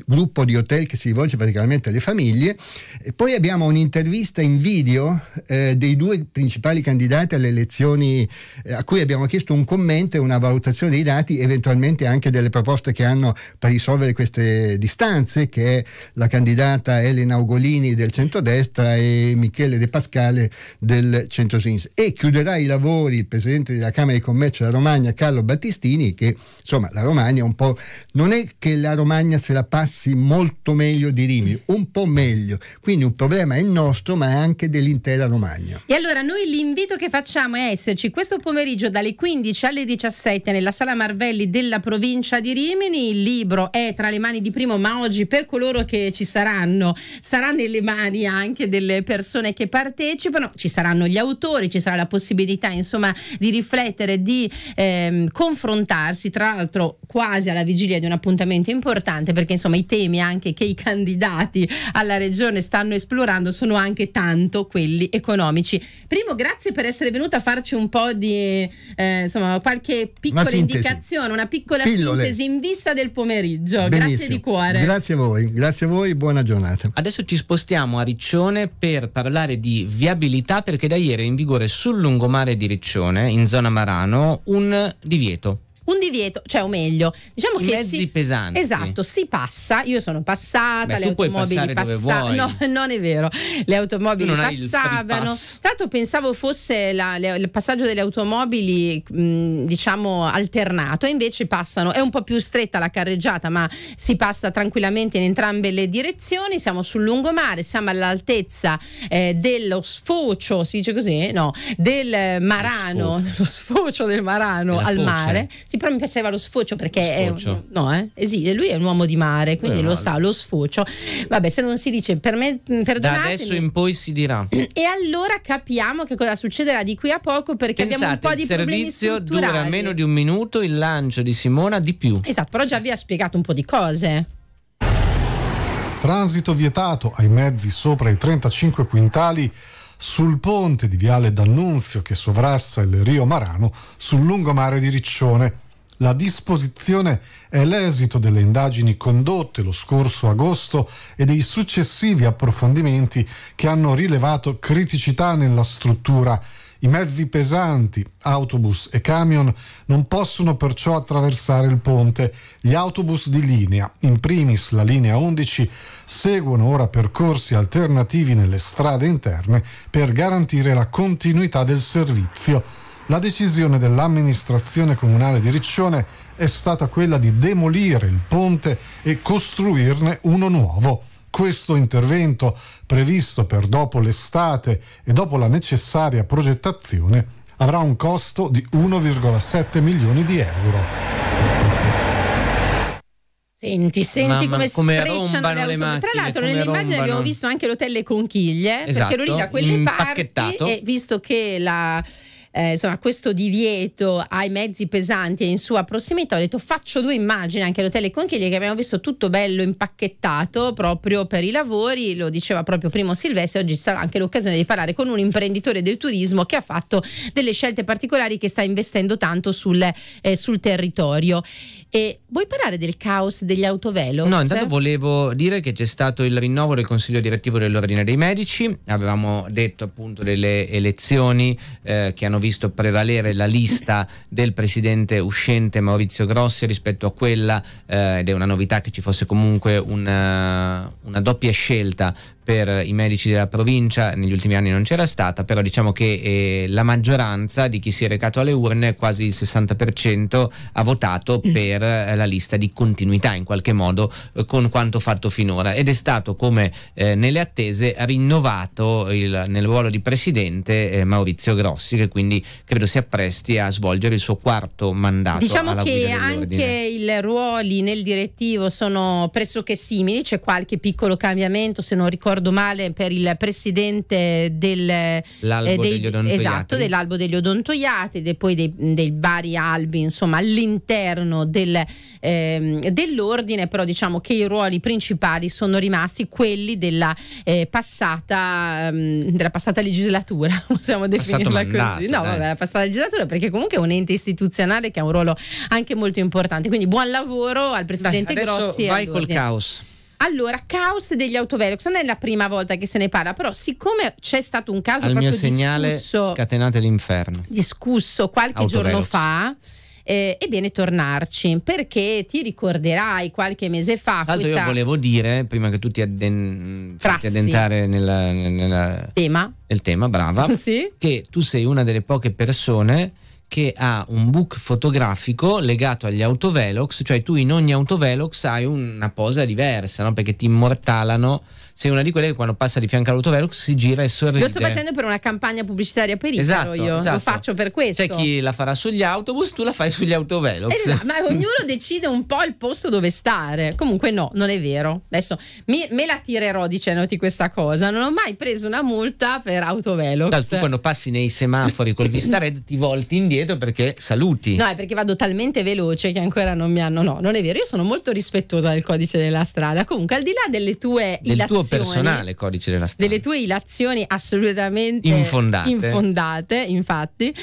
gruppo di hotel che si rivolge praticamente alle famiglie. E poi abbiamo un'intervista in video eh, dei due principali candidati alle elezioni eh, a cui abbiamo chiesto un commento e una valutazione dei dati, eventualmente anche delle proposte che hanno per risolvere queste distanze, che è la candidata Elena Ugolini del centrodestra e Michele De Pascale del centrosinistra. E chiuderà i lavori il presidente della Camera di Commercio della Romagna, Carlo Battistini, che insomma la Romagna è un po' non è che la Romagna Romagna se la passi molto meglio di Rimini, un po' meglio. Quindi un problema è nostro ma è anche dell'intera Romagna. E allora noi l'invito che facciamo è esserci questo pomeriggio dalle 15 alle 17 nella sala Marvelli della provincia di Rimini. Il libro è tra le mani di Primo ma oggi per coloro che ci saranno sarà nelle mani anche delle persone che partecipano, ci saranno gli autori, ci sarà la possibilità insomma di riflettere, di ehm, confrontarsi. Tra l'altro quasi alla vigilia di un appuntamento importante importante perché insomma i temi anche che i candidati alla regione stanno esplorando sono anche tanto quelli economici. Primo, grazie per essere venuto a farci un po' di eh, insomma qualche piccola una indicazione, una piccola Pillole. sintesi in vista del pomeriggio. Benissimo. Grazie di cuore. Grazie a voi, grazie a voi, buona giornata. Adesso ci spostiamo a Riccione per parlare di viabilità perché da ieri è in vigore sul lungomare di Riccione, in zona Marano, un divieto un divieto, cioè o meglio, diciamo I che mezzi si, pesanti. Esatto, si passa, io sono passata, Beh, le automobili passavano. No, non è vero. Le automobili passavano. Tanto pensavo fosse la, le, il passaggio delle automobili mh, diciamo alternato e invece passano, è un po' più stretta la carreggiata, ma si passa tranquillamente in entrambe le direzioni, siamo sul lungomare, siamo all'altezza eh, dello sfocio, si dice così? No, del eh, Marano, lo sfocio del Marano al foce. mare. Si però mi piaceva lo sfocio perché lo sfocio. È, no, eh? Esiste, lui è un uomo di mare, quindi Beh, lo sa, lo sfocio. Vabbè, se non si dice per me mm, Da adesso in poi si dirà. E allora capiamo che cosa succederà di qui a poco perché Pensate, abbiamo un po' di problemi Il servizio dura meno di un minuto, il lancio di Simona di più. Esatto, però già vi ha spiegato un po' di cose. Transito vietato ai mezzi sopra i 35 quintali sul ponte di Viale D'Annunzio che sovrasta il Rio Marano sul lungomare di Riccione. La disposizione è l'esito delle indagini condotte lo scorso agosto e dei successivi approfondimenti che hanno rilevato criticità nella struttura. I mezzi pesanti, autobus e camion, non possono perciò attraversare il ponte. Gli autobus di linea, in primis la linea 11, seguono ora percorsi alternativi nelle strade interne per garantire la continuità del servizio. La decisione dell'amministrazione comunale di Riccione è stata quella di demolire il ponte e costruirne uno nuovo. Questo intervento, previsto per dopo l'estate e dopo la necessaria progettazione, avrà un costo di 1,7 milioni di euro. Senti, senti Mamma, come, come rombano le, le macchine. Tra l'altro, nelle immagini abbiamo visto anche l'hotel Le Conchiglie, esatto, perché lui esatto, da quelle parti, e eh, visto che la eh, insomma, questo divieto ai mezzi pesanti in sua prossimità, ho detto faccio due immagini anche all'Hotel Conchiglie che abbiamo visto tutto bello impacchettato proprio per i lavori, lo diceva proprio Primo Silvestri, oggi sarà anche l'occasione di parlare con un imprenditore del turismo che ha fatto delle scelte particolari che sta investendo tanto sul, eh, sul territorio. E vuoi parlare del caos degli autovelo? No, intanto volevo dire che c'è stato il rinnovo del consiglio direttivo dell'Ordine dei Medici, avevamo detto appunto delle elezioni eh, che hanno hanno visto prevalere la lista del presidente uscente Maurizio Grossi rispetto a quella, eh, ed è una novità che ci fosse comunque una, eh, una doppia scelta per i medici della provincia negli ultimi anni non c'era stata, però diciamo che eh, la maggioranza di chi si è recato alle urne, quasi il 60%, ha votato mm. per eh, la lista di continuità in qualche modo eh, con quanto fatto finora ed è stato come eh, nelle attese rinnovato il, nel ruolo di presidente eh, Maurizio Grossi che quindi credo si appresti a svolgere il suo quarto mandato. Diciamo che anche i ruoli nel direttivo sono pressoché simili, c'è qualche piccolo cambiamento se non ricordo ricordo male, per il presidente del, eh, dei, esatto, dell'albo degli odontoiati e poi dei, dei, vari albi insomma, all'interno del, eh, dell'ordine, però diciamo che i ruoli principali sono rimasti quelli della, eh, passata, ehm, della passata legislatura, possiamo definirla mandato, così. No, vabbè, la passata legislatura perché comunque è un ente istituzionale che ha un ruolo anche molto importante. Quindi buon lavoro al presidente dai, Grossi. Vai col caos. Allora, caos degli autovelox, non è la prima volta che se ne parla, però siccome c'è stato un caso Al proprio mio segnale discusso, scatenate l'inferno. Discusso qualche autovelox. giorno fa eh, è bene tornarci perché ti ricorderai qualche mese fa. Tanto questa... io volevo dire, prima che tu ti adden- nella, nella... Tema. nel tema, brava, sì? che tu sei una delle poche persone che ha un book fotografico legato agli autovelox, cioè tu in ogni autovelox hai una posa diversa, no? perché ti immortalano sei una di quelle che quando passa di fianco all'autovelox si gira e sorride. Lo sto facendo per una campagna pubblicitaria per Italo esatto, io, esatto. lo faccio per questo. C'è chi la farà sugli autobus, tu la fai sugli autovelox. Esatto, ma ognuno decide un po' il posto dove stare. Comunque no, non è vero. Adesso mi, me la tirerò dicendoti questa cosa, non ho mai preso una multa per autovelox. Dai, tu quando passi nei semafori col vista red ti volti indietro perché saluti. No, è perché vado talmente veloce che ancora non mi hanno... No, non è vero, io sono molto rispettosa del codice della strada. Comunque, al di là delle tue... Del tuo personale codice della storia. Delle tue ilazioni assolutamente infondate. infondate infatti.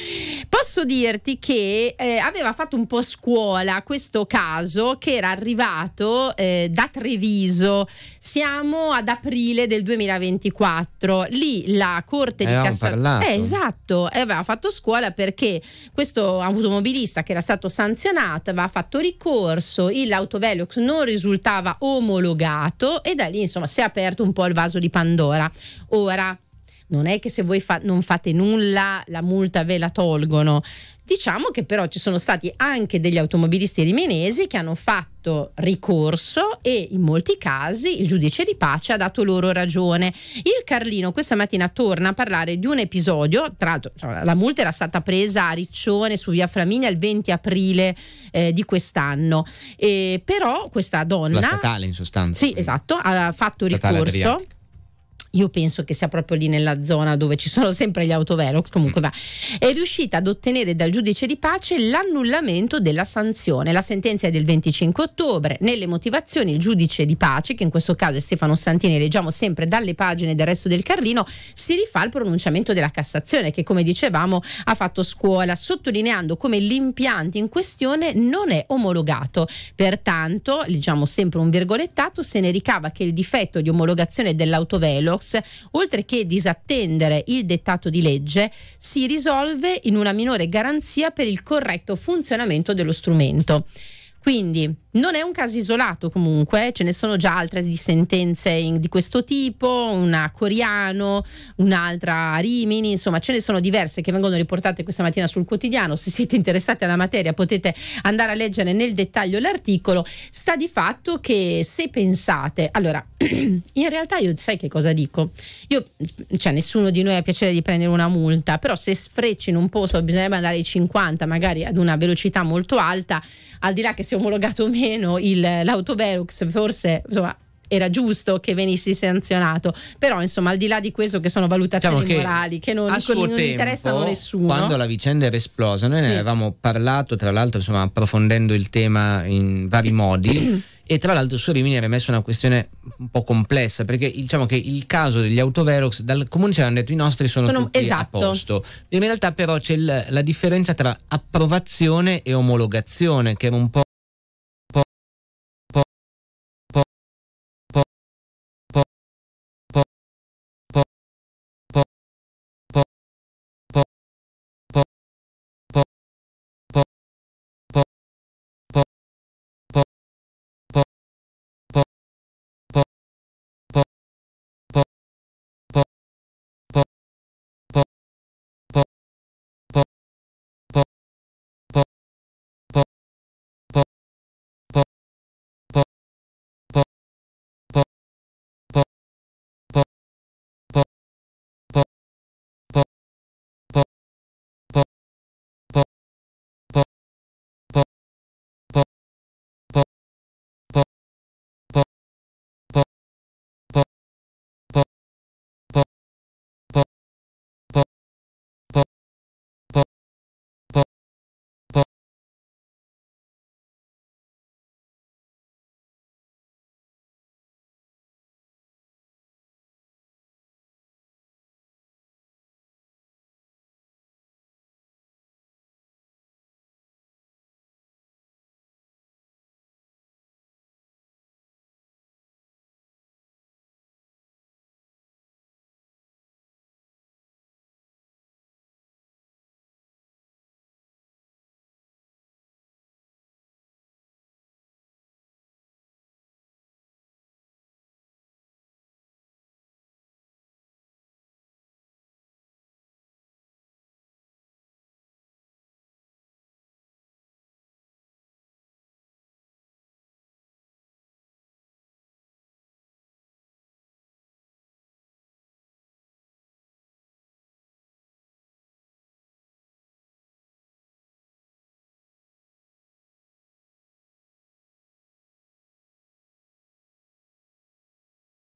Posso dirti che eh, aveva fatto un po' scuola questo caso che era arrivato eh, da Treviso. Siamo ad aprile del 2024. Lì la Corte eh, di Cassazione. esatto, aveva fatto scuola perché questo automobilista che era stato sanzionato aveva fatto ricorso, l'autovelox non risultava omologato e da lì insomma si è aperto aperto un po' il vaso di Pandora. Ora, non è che se voi fa- non fate nulla la multa ve la tolgono, Diciamo che però ci sono stati anche degli automobilisti rimenesi che hanno fatto ricorso e in molti casi il giudice di pace ha dato loro ragione. Il Carlino questa mattina torna a parlare di un episodio, tra l'altro la multa era stata presa a Riccione su via Flaminia il 20 aprile eh, di quest'anno, e però questa donna... La statale in sostanza. Sì, esatto, ha fatto ricorso. Adriatica io penso che sia proprio lì nella zona dove ci sono sempre gli autovelox, comunque mm. va, è riuscita ad ottenere dal giudice di pace l'annullamento della sanzione. La sentenza è del 25 ottobre. Nelle motivazioni il giudice di pace, che in questo caso è Stefano Santini, leggiamo sempre dalle pagine del resto del Carlino, si rifà al pronunciamento della Cassazione che come dicevamo ha fatto scuola, sottolineando come l'impianto in questione non è omologato. Pertanto, leggiamo sempre un virgolettato, se ne ricava che il difetto di omologazione dell'autovelox oltre che disattendere il dettato di legge, si risolve in una minore garanzia per il corretto funzionamento dello strumento. Quindi non è un caso isolato comunque, ce ne sono già altre di sentenze in, di questo tipo, una a Coriano, un'altra a Rimini, insomma ce ne sono diverse che vengono riportate questa mattina sul quotidiano, se siete interessati alla materia potete andare a leggere nel dettaglio l'articolo, sta di fatto che se pensate, allora in realtà io sai che cosa dico? Io, cioè nessuno di noi ha piacere di prendere una multa, però se sfrecci in un posto bisognerebbe andare ai 50, magari ad una velocità molto alta, al di là che sia omologato o meno, almeno il, l'autovelux forse insomma era giusto che venissi sanzionato però insomma al di là di questo che sono valutazioni diciamo che morali che non, non tempo, interessano nessuno quando la vicenda era esplosa noi sì. ne avevamo parlato tra l'altro insomma approfondendo il tema in vari modi e tra l'altro su Rimini era messa una questione un po' complessa perché diciamo che il caso degli autoverox dal comune ci hanno detto i nostri sono, sono tutti esatto. a posto in realtà però c'è il, la differenza tra approvazione e omologazione che era un po'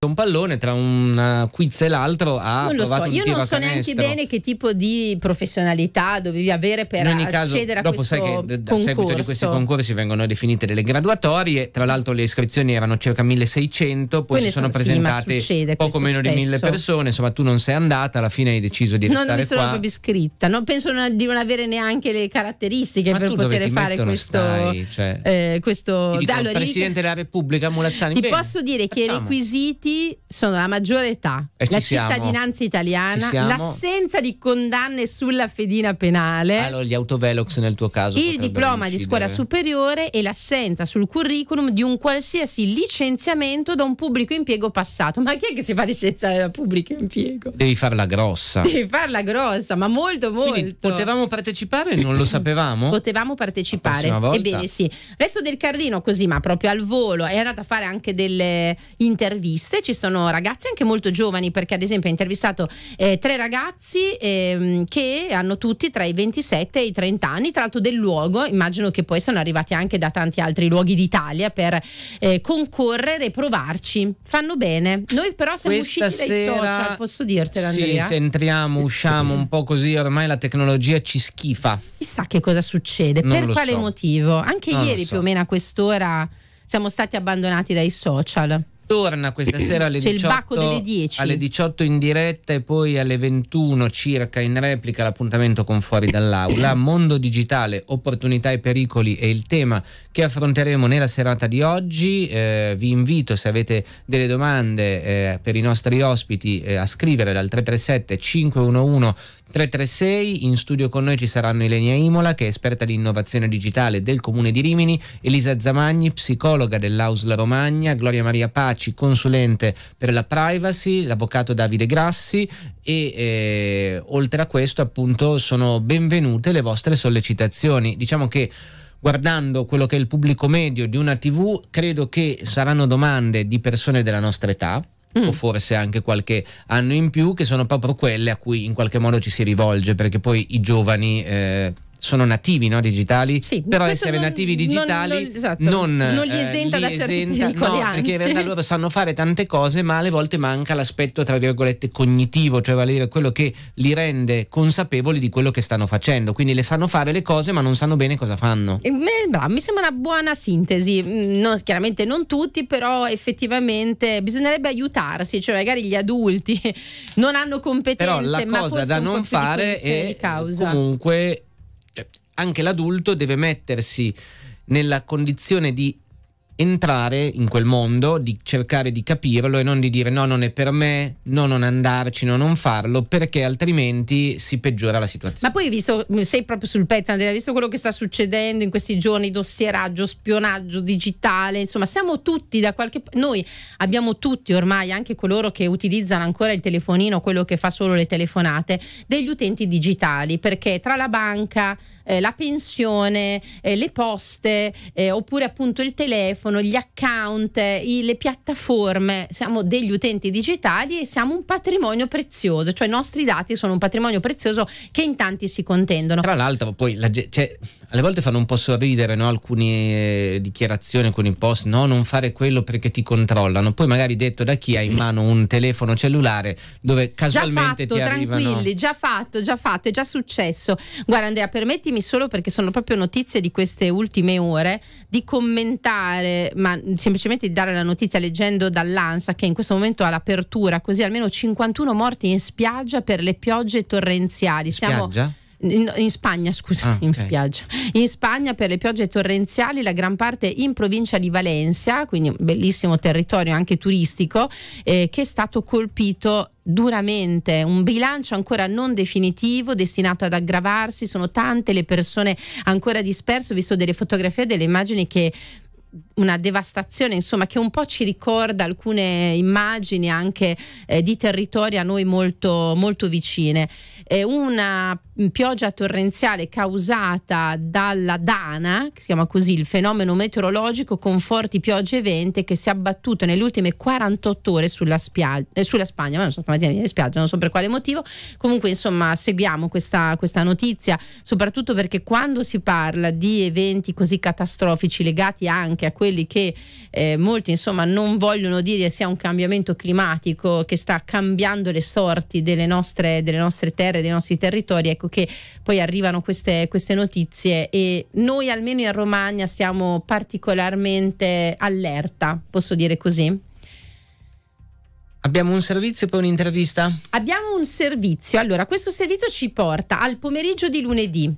un pallone tra un quiz e l'altro ha non lo so, io non so neanche bene che tipo di professionalità dovevi avere per accedere caso, a dopo questo sai che a seguito di questi concorsi vengono definite delle graduatorie tra l'altro le iscrizioni erano circa 1600 poi Quelle si sono, sono presentate sì, poco meno spesso. di 1000 persone insomma tu non sei andata alla fine hai deciso di restare non mi sono qua. proprio iscritta non penso di non avere neanche le caratteristiche Ma per poter fare questo, stai, cioè, eh, questo... Dico, allora, Presidente della Repubblica Mulazzani ti bene, posso dire facciamo. che i requisiti reati sono la maggiore età, e la cittadinanza siamo. italiana, l'assenza di condanne sulla fedina penale, allora, gli autovelox nel tuo caso, il diploma incidere. di scuola superiore e l'assenza sul curriculum di un qualsiasi licenziamento da un pubblico impiego passato. Ma chi è che si fa licenziare da pubblico impiego? Devi farla grossa. Devi farla grossa, ma molto molto. Quindi, potevamo partecipare, non lo sapevamo? potevamo partecipare. Ebbene sì. Resto del Carlino così, ma proprio al volo, è andata a fare anche delle interviste Oppure ci sono ragazzi anche molto giovani, perché ad esempio ha intervistato eh, tre ragazzi eh, che hanno tutti tra i 27 e i 30 anni, tra l'altro del luogo, immagino che poi sono arrivati anche da tanti altri luoghi d'Italia per eh, concorrere e provarci. Fanno bene. Noi però siamo Questa usciti dai sera... social, posso dirtelo sì, Andrea? Sì, se entriamo, usciamo un po' così, ormai la tecnologia ci schifa. Chissà che cosa succede, non per quale so. motivo? Anche non ieri so. più o meno a quest'ora siamo stati abbandonati dai social torna questa sera alle 18, alle 18, in diretta e poi alle 21 circa in replica l'appuntamento con Fuori dall'Aula. Mondo digitale, opportunità e pericoli è il tema che affronteremo nella serata di oggi. Eh, vi invito se avete delle domande eh, per i nostri ospiti eh, a scrivere dal 337 511 336, in studio con noi ci saranno Ilenia Imola, che è esperta di innovazione digitale del Comune di Rimini, Elisa Zamagni, psicologa dell'Ausla Romagna, Gloria Maria Paci, consulente per la privacy, l'avvocato Davide Grassi e eh, oltre a questo appunto sono benvenute le vostre sollecitazioni. Diciamo che guardando quello che è il pubblico medio di una TV, credo che saranno domande di persone della nostra età Mm. o forse anche qualche anno in più, che sono proprio quelle a cui in qualche modo ci si rivolge, perché poi i giovani eh, sono nativi no, digitali, sì, però essere non, nativi digitali non, non, esatto, non, non eh, li esenta eh, li da certi esenta, pericoli, no, perché in realtà loro sanno fare tante cose, ma alle volte manca l'aspetto tra virgolette cognitivo, cioè vale dire quello che li rende consapevoli di quello che stanno facendo. Quindi le sanno fare le cose, ma non sanno bene cosa fanno. Eh, bravo, mi sembra una buona sintesi. Mm, chiaramente non tutti, però effettivamente bisognerebbe aiutarsi, cioè magari gli adulti non hanno competenze, però la cosa da non fare è comunque anche l'adulto deve mettersi nella condizione di entrare in quel mondo, di cercare di capirlo e non di dire no, non è per me, no, non andarci, no, non farlo, perché altrimenti si peggiora la situazione. Ma poi hai visto, mm, sei proprio sul pezzo Andrea, hai visto quello che sta succedendo in questi giorni, dossieraggio, spionaggio digitale, insomma siamo tutti da qualche... parte, Noi abbiamo tutti ormai, anche coloro che utilizzano ancora il telefonino, quello che fa solo le telefonate, degli utenti digitali, perché tra la banca eh, la pensione, eh, le poste, eh, oppure appunto il telefono, gli account, i, le piattaforme. Siamo degli utenti digitali e siamo un patrimonio prezioso, cioè i nostri dati sono un patrimonio prezioso che in tanti si contendono. Tra l'altro poi la, cioè, alle volte fanno un po' sorridere no? alcune eh, dichiarazioni, alcuni post, no, non fare quello perché ti controllano. Poi magari detto da chi ha in mano un telefono cellulare dove casualmente già fatto, ti arrivano. tranquilli, già fatto, già fatto, è già successo. Guarda Andrea, permettimi solo perché sono proprio notizie di queste ultime ore di commentare, ma semplicemente di dare la notizia leggendo dall'ANSA che in questo momento ha l'apertura, così almeno 51 morti in spiaggia per le piogge torrenziali. Siamo spiaggia? in, in Spagna, scusa, ah, in spiaggia. In Spagna per le piogge torrenziali, la gran parte in provincia di Valencia, quindi un bellissimo territorio anche turistico, eh, che è stato colpito duramente, un bilancio ancora non definitivo destinato ad aggravarsi, sono tante le persone ancora disperse, ho visto delle fotografie, delle immagini che una devastazione insomma che un po' ci ricorda alcune immagini anche eh, di territori a noi molto, molto vicine. È eh, una pioggia torrenziale causata dalla Dana, che si chiama così il fenomeno meteorologico con forti piogge e vente che si è abbattuto nelle ultime 48 ore sulla, spiag- eh, sulla Spagna, ma non so stamattina in spiaggia, non so per quale motivo. Comunque insomma seguiamo questa, questa notizia, soprattutto perché quando si parla di eventi così catastrofici legati anche a quelli quelli che eh, molti insomma non vogliono dire sia un cambiamento climatico che sta cambiando le sorti delle nostre, delle nostre terre, dei nostri territori, ecco che poi arrivano queste, queste notizie e noi almeno in Romagna siamo particolarmente allerta, posso dire così? Abbiamo un servizio e poi un'intervista? Abbiamo un servizio. Allora, questo servizio ci porta al pomeriggio di lunedì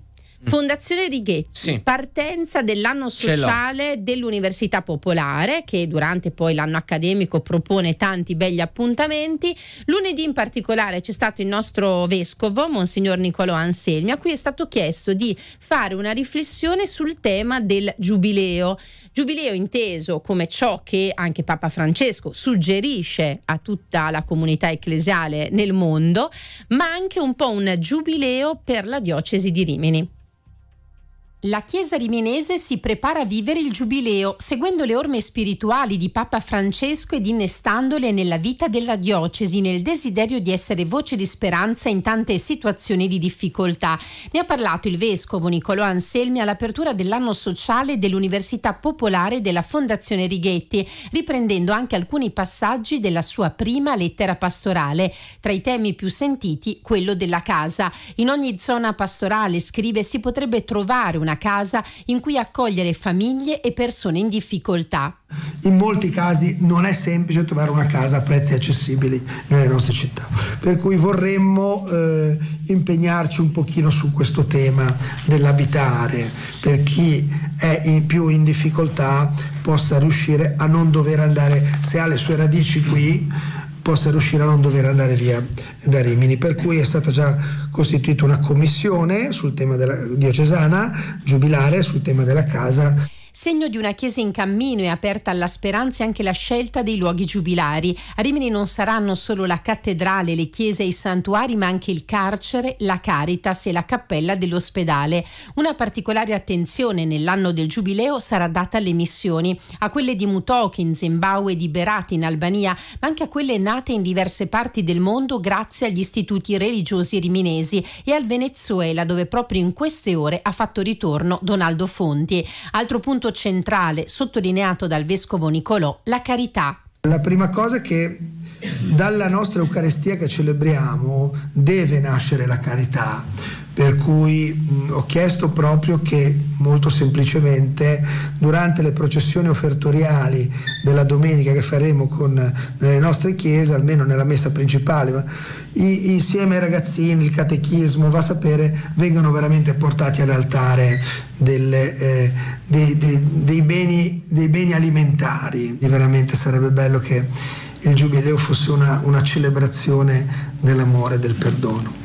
Mm. Fondazione Righetti, sì. partenza dell'anno sociale dell'Università Popolare che durante poi l'anno accademico propone tanti begli appuntamenti. Lunedì in particolare c'è stato il nostro vescovo, Monsignor Niccolò Anselmi, a cui è stato chiesto di fare una riflessione sul tema del giubileo. Giubileo inteso come ciò che anche Papa Francesco suggerisce a tutta la comunità ecclesiale nel mondo, ma anche un po' un giubileo per la diocesi di Rimini. La Chiesa riminese si prepara a vivere il Giubileo seguendo le orme spirituali di Papa Francesco ed innestandole nella vita della diocesi nel desiderio di essere voce di speranza in tante situazioni di difficoltà. Ne ha parlato il vescovo Niccolò Anselmi all'apertura dell'anno sociale dell'Università Popolare della Fondazione Righetti, riprendendo anche alcuni passaggi della sua prima lettera pastorale. Tra i temi più sentiti, quello della casa. In ogni zona pastorale, scrive, si potrebbe trovare una una casa in cui accogliere famiglie e persone in difficoltà. In molti casi non è semplice trovare una casa a prezzi accessibili nelle nostre città, per cui vorremmo eh, impegnarci un pochino su questo tema dell'abitare, per chi è in più in difficoltà possa riuscire a non dover andare, se ha le sue radici qui, possa riuscire a non dover andare via da Rimini. Per cui è stata già costituita una commissione sul tema della diocesana, giubilare sul tema della casa. Segno di una chiesa in cammino e aperta alla speranza è anche la scelta dei luoghi giubilari. A Rimini non saranno solo la cattedrale, le chiese e i santuari, ma anche il carcere, la Caritas e la cappella dell'ospedale. Una particolare attenzione nell'anno del giubileo sarà data alle missioni, a quelle di Mutoki in Zimbabwe, di Berati in Albania, ma anche a quelle nate in diverse parti del mondo grazie agli istituti religiosi riminesi e al Venezuela dove proprio in queste ore ha fatto ritorno Donaldo Fonti. Altro punto tenuto centrale, sottolineato dal vescovo Nicolò, la carità. La prima cosa è che dalla nostra Eucaristia che celebriamo deve nascere la carità, per cui mh, ho chiesto proprio che molto semplicemente durante le processioni offertoriali della domenica che faremo con, nelle nostre chiese, almeno nella messa principale, ma, i, insieme ai ragazzini, il catechismo, va a sapere, vengano veramente portati all'altare delle, eh, dei, dei, dei, beni, dei beni alimentari. E veramente sarebbe bello che il Giubileo fosse una, una celebrazione dell'amore e del perdono.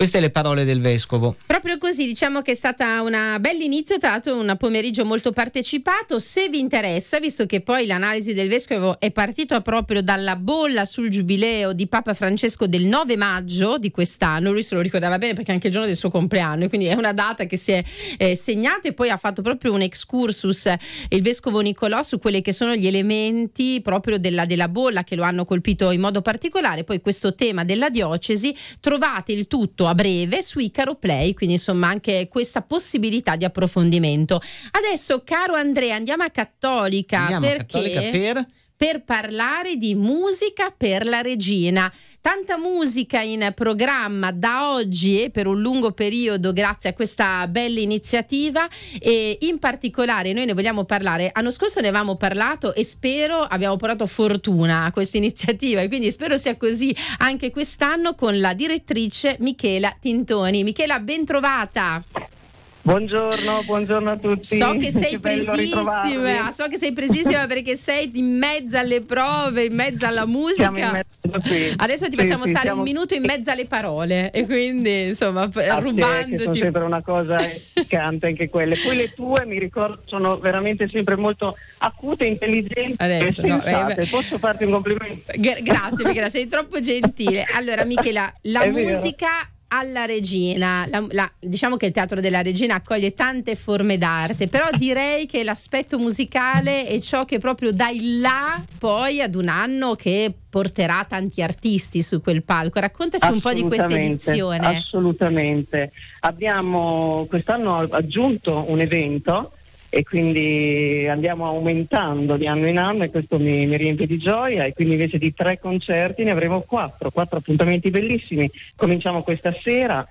Queste le parole del vescovo. Proprio così, diciamo che è stata una bella inizio, tra l'altro un pomeriggio molto partecipato. Se vi interessa, visto che poi l'analisi del vescovo è partita proprio dalla bolla sul giubileo di Papa Francesco del 9 maggio di quest'anno, lui se lo ricordava bene perché è anche il giorno del suo compleanno, quindi è una data che si è eh, segnata e poi ha fatto proprio un excursus eh, il vescovo Nicolò su quelli che sono gli elementi proprio della, della bolla che lo hanno colpito in modo particolare. Poi questo tema della diocesi, trovate il tutto a breve sui Caro Play, quindi insomma anche questa possibilità di approfondimento. Adesso, caro Andrea, andiamo a Cattolica. Andiamo perché... a Cattolica per per parlare di musica per la regina. Tanta musica in programma da oggi e per un lungo periodo grazie a questa bella iniziativa e in particolare noi ne vogliamo parlare. L'anno scorso ne avevamo parlato e spero abbiamo portato fortuna a questa iniziativa e quindi spero sia così anche quest'anno con la direttrice Michela Tintoni. Michela, bentrovata. Buongiorno, buongiorno, a tutti. So che sei che presissima, ah, so che sei presissima perché sei in mezzo alle prove, in mezzo alla musica. Mezzo, sì. Adesso ti sì, facciamo sì, stare un minuto in mezzo alle parole e quindi insomma a ah, rubandoti. Te, sono sempre una cosa piccante anche quelle. Poi le tue mi ricordo sono veramente sempre molto acute, intelligenti Adesso, no, eh, Posso farti un complimento? G- grazie Michela, sei troppo gentile. Allora Michela, la È musica... Vero alla Regina, la, la, diciamo che il Teatro della Regina accoglie tante forme d'arte, però direi che l'aspetto musicale è ciò che proprio dà il là poi ad un anno che porterà tanti artisti su quel palco. Raccontaci un po' di questa edizione. Assolutamente. Abbiamo quest'anno aggiunto un evento e quindi andiamo aumentando di anno in anno e questo mi, mi, riempie di gioia e quindi invece di tre concerti ne avremo quattro, quattro appuntamenti bellissimi. Cominciamo questa sera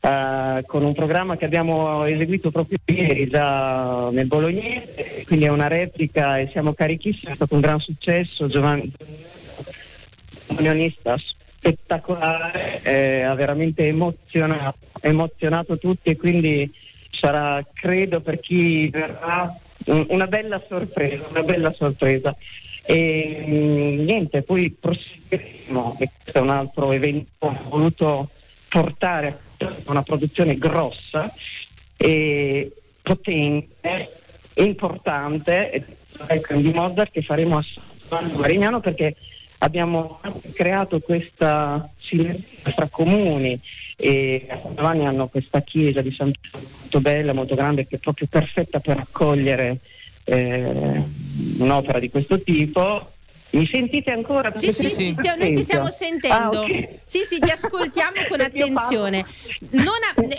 eh, con un programma che abbiamo eseguito proprio ieri già nel Bolognese, quindi è una replica e siamo carichissimi, è stato un gran successo, Giovanni camionista spettacolare, eh, ha veramente emozionato, emozionato tutti e quindi sarà, credo, per chi verrà mm, una bella sorpresa, una bella sorpresa. E mm, niente, poi proseguiremo, questo è un altro evento ho voluto portare una produzione grossa e potente, importante, ecco, di Mozart che faremo a San Guarignano perché abbiamo creato questa sinergia tra comuni e a Giovanni hanno questa chiesa di San molto bella, molto grande, che è proprio perfetta per accogliere eh, un'opera di questo tipo mi sentite ancora? Sì, sì, sì. Stia, noi ti stiamo sentendo. Ah, okay. Sì, sì, ti ascoltiamo con attenzione. Ha,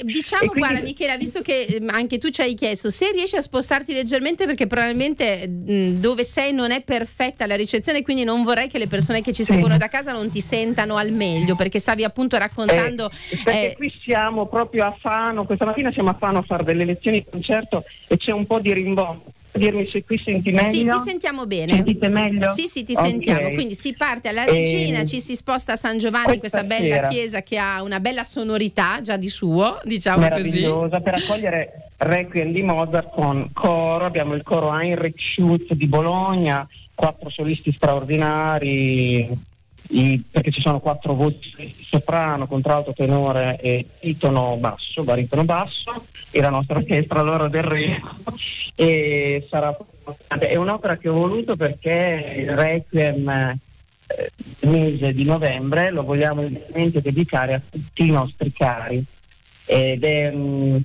diciamo, quindi... guarda Michela, visto che ehm, anche tu ci hai chiesto, se riesci a spostarti leggermente perché probabilmente mh, mm, dove sei non è perfetta la ricezione, quindi non vorrei che le persone che ci seguono da casa non ti sentano al meglio, perché stavi appunto raccontando... Eh, perché eh, qui siamo proprio a Fano, questa mattina siamo a Fano a fare delle lezioni di concerto e c'è un po' di rimbombo dirmi se qui senti meglio. Sì, ti sentiamo bene. Sentite meglio? Sì, sì, ti okay. sentiamo. Quindi si parte alla Regina, e... Ehm, ci si sposta a San Giovanni, questa, questa bella sera. chiesa che ha una bella sonorità già di suo, diciamo Meravigliosa, così. per accogliere Requiem di Mozart con coro, abbiamo il coro Heinrich Schultz di Bologna, quattro solisti straordinari, in, perché ci sono quattro voci soprano, contralto, tenore e tono basso, baritono basso e la nostra orchestra Loro del Re e sarà è un'opera che ho voluto perché il Requiem eh, mese di novembre lo vogliamo dedicare a tutti i nostri cari ed è mh, mm,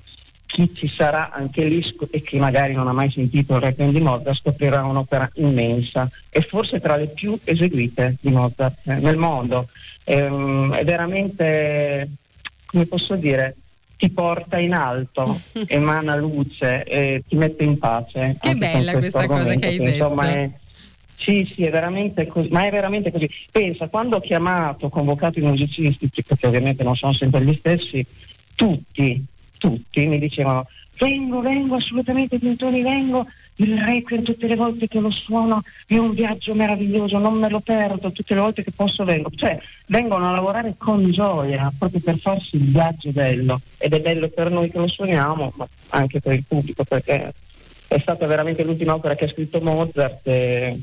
chi ci sarà anche lì e chi magari non ha mai sentito il Requiem di Mozart scoprirà un'opera immensa e forse tra le più eseguite di Mozart eh, nel mondo. Ehm, è veramente, come posso dire, ti porta in alto, emana luce e ti mette in pace. Che bella questa cosa che hai che, detto. Insomma, è, sì, sì, è veramente così, ma è veramente così. Pensa, quando ho chiamato, convocato i musicisti, perché ovviamente non sono sempre gli stessi, tutti tutti mi dicevano vengo, vengo assolutamente Pintoni, vengo, il requiem tutte le volte che lo suono è un viaggio meraviglioso, non me lo perdo, tutte le volte che posso vengo, cioè vengono a lavorare con gioia proprio per farsi il viaggio bello ed è bello per noi che lo suoniamo, ma anche per il pubblico perché è stata veramente l'ultima opera che ha scritto Mozart. E, eh,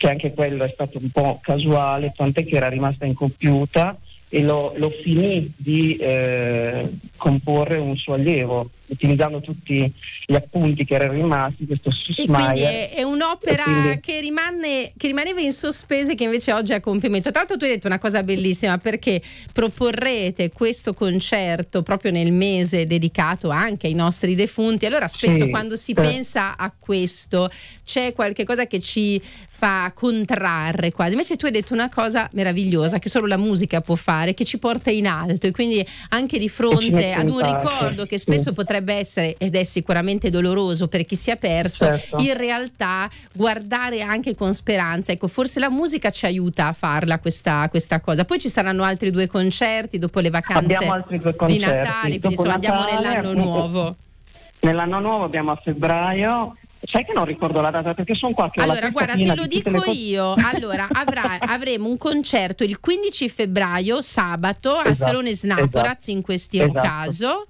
che anche quello è stato un po' casuale, tant'è che era rimasta incompiuta, e lo, lo finì di eh, comporre un suo allievo, utilizzando tutti gli appunti che erano rimasti, questo Sussmaier. È, è un'opera quindi... che, rimane, che, rimaneva in e che invece oggi è a compimento. Tra l'altro tu hai detto una cosa bellissima perché proporrete questo concerto proprio nel mese dedicato anche ai nostri defunti. Allora spesso sì, quando si eh. pensa a questo c'è qualche cosa che ci fa contrarre quasi. Invece tu hai detto una cosa meravigliosa che solo la musica può fare, che ci porta in alto e quindi anche di fronte ad un ricordo che spesso sì. potrebbe essere ed è sicuramente doloroso per chi si è perso, certo. in realtà guardare anche con speranza, ecco, forse la musica ci aiuta a farla questa, questa cosa. Poi ci saranno altri due concerti dopo le vacanze di Natale, quindi insomma, Natale, andiamo nell'anno nuovo. Nell'anno nuovo abbiamo a febbraio Sai che non ricordo la data perché sono qua che Allora, guarda, te lo dico le... io. Allora, avrà, avremo un concerto il 15 febbraio, sabato, esatto, al Salone Snaporaz esatto, in questo esatto. caso.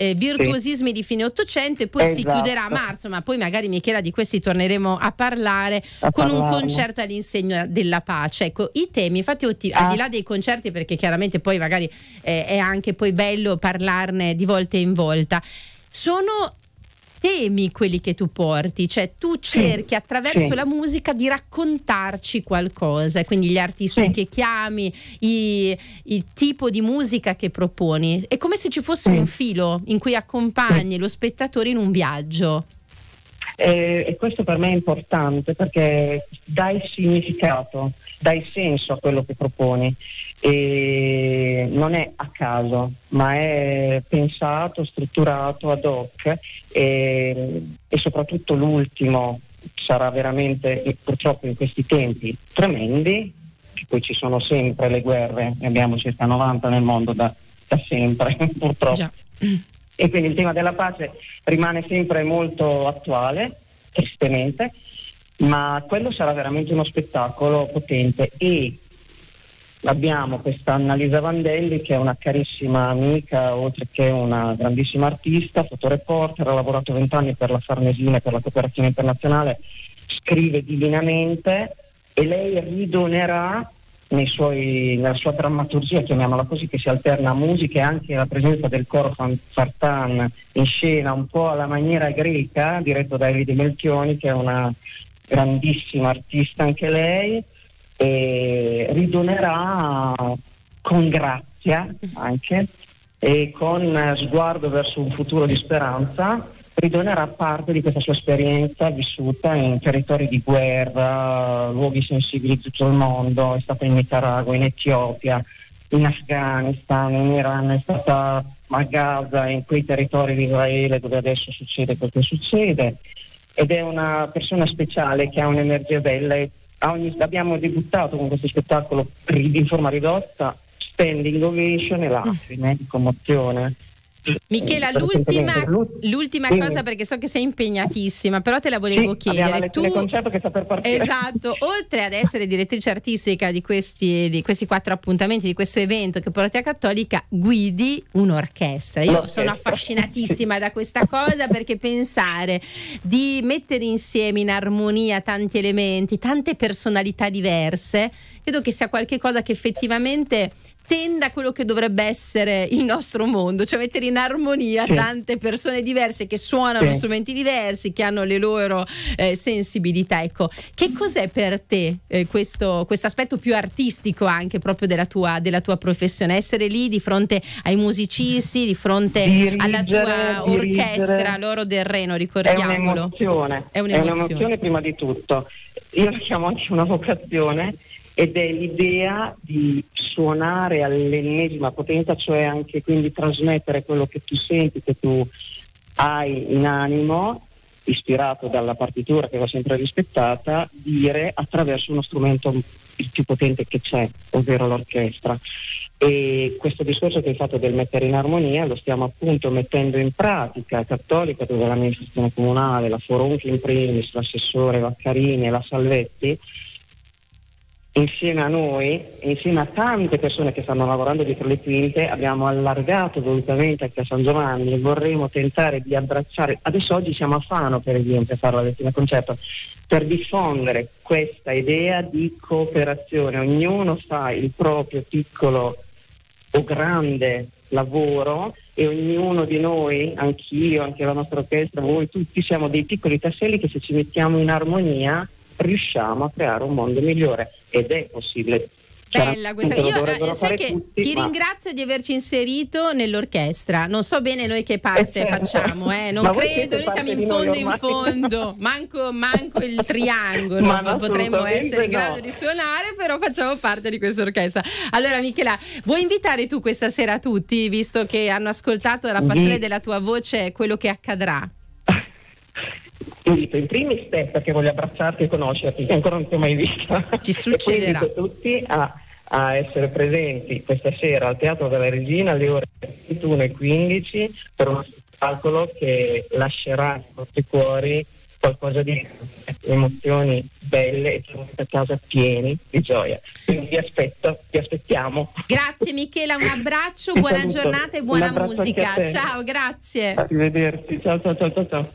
Eh, virtuosismi sì. di fine Ottocento e poi esatto. si chiuderà a marzo, ma poi magari Michela di questi torneremo a parlare a con parlare. un concerto all'insegna della pace. Ecco, i temi, infatti otti- ah. al di ah. là dei concerti, perché chiaramente poi magari eh, è anche poi bello parlarne di volta in volta, sono temi quelli che tu porti, cioè tu cerchi sì, attraverso sì. la musica di raccontarci qualcosa, quindi gli artisti sì. che chiami, i, il tipo di musica che proponi, è come se ci fosse un filo in cui accompagni lo spettatore in un viaggio. e questo per me è importante perché dai significato, dai senso a quello che proponi e non è a caso, ma è pensato, strutturato ad hoc e, e soprattutto l'ultimo sarà veramente, purtroppo in questi tempi, tremendi, poi ci sono sempre le guerre, ne abbiamo circa 90 nel mondo da, da sempre purtroppo. Già. E quindi il tema della pace rimane sempre molto attuale, tristemente, ma quello sarà veramente uno spettacolo potente e Abbiamo questa Annalisa Vandelli che è una carissima amica, oltre che una grandissima artista, fotoreporter, ha lavorato vent'anni per la Farnesina e per la cooperazione internazionale, scrive divinamente e lei ridonerà suoi, nella sua drammaturgia, chiamiamola così, che si alterna a musica e anche la presenza del coro Fartan in scena, un po' alla maniera greca, diretto da Elide Melchioni, che è una grandissima artista anche lei eh, ridonerà con grazia anche e con sguardo verso un futuro di speranza ridonerà parte di questa sua esperienza vissuta in territori di guerra, luoghi sensibili di tutto il mondo, è stata in Nicaragua, in Etiopia, in Afghanistan, in Iran, è stata a Gaza, in quei territori di Israele dove adesso succede quel che succede ed è una persona speciale che ha un'energia bella e ogni, abbiamo debuttato con questo spettacolo in forma ridotta, standing ovation e lacrime mm. di commozione. Michela, l'ultima, l'ultima cosa perché so che sei impegnatissima, però te la volevo sì, chiedere. Tu, esatto, oltre ad essere direttrice artistica di questi, di questi, quattro appuntamenti, di questo evento che porta a Cattolica, guidi un'orchestra. Io L'orchestra. sono affascinatissima sì. da questa cosa perché pensare di mettere insieme in armonia tanti elementi, tante personalità diverse, credo che sia qualcosa che effettivamente tenda quello che dovrebbe essere il nostro mondo, cioè mettere in armonia sì. tante persone diverse che suonano sì. strumenti diversi, che hanno le loro eh, sensibilità. Ecco, che cos'è per te eh, questo aspetto più artistico anche proprio della tua, della tua, professione? Essere lì di fronte ai musicisti, di fronte dirigere, alla tua orchestra, loro del Reno, ricordiamolo. È un'emozione. È un'emozione. È un'emozione prima di tutto. Io la chiamo anche una vocazione ed è l'idea di suonare all'ennesima potenza, cioè anche quindi trasmettere quello che tu senti, che tu hai in animo, ispirato dalla partitura che va sempre rispettata, dire attraverso uno strumento il più potente che c'è, ovvero l'orchestra. E questo discorso che hai fatto del mettere in armonia lo stiamo appunto mettendo in pratica Cattolica, dove l'amministrazione comunale, la Foronchi in primis, l'assessore Vaccarini e la Salvetti Insieme a noi, insieme a tante persone che stanno lavorando dietro le quinte, abbiamo allargato volutamente anche a San Giovanni e vorremmo tentare di abbracciare. Adesso oggi siamo a Fano, per esempio, a fare la lettina concerto, per diffondere questa idea di cooperazione. Ognuno fa il proprio piccolo o grande lavoro e ognuno di noi, anch'io, anche la nostra orchestra, voi tutti siamo dei piccoli tasselli che se ci mettiamo in armonia riusciamo a creare un mondo migliore ed è possibile. Bella questa. Io eh, sai che tutti, ti ma... ringrazio di averci inserito nell'orchestra. Non so bene noi che parte eh, certo. facciamo, eh. non ma credo, noi siamo in fondo in fondo, manco, manco il triangolo ma potremmo essere in no. grado di suonare, però facciamo parte di questa orchestra. Allora Michela, vuoi invitare tu questa sera tutti, visto che hanno ascoltato la mhm. passione mm-hmm. della tua voce, quello che accadrà? ti in primis te perché voglio abbracciarti e conoscerti, che ancora non ti ho mai vista. Ci succederà. e quindi tutti a, a, essere presenti questa sera al Teatro della Regina alle ore 21 e 15 per uno spettacolo che lascerà nei vostri cuori qualcosa di emozioni belle e tornate a casa pieni di gioia. Quindi vi aspetto, vi aspettiamo. Grazie Michela, un abbraccio, buona giornata e buona musica. Ciao, grazie. Arrivederci, ciao ciao ciao ciao. ciao.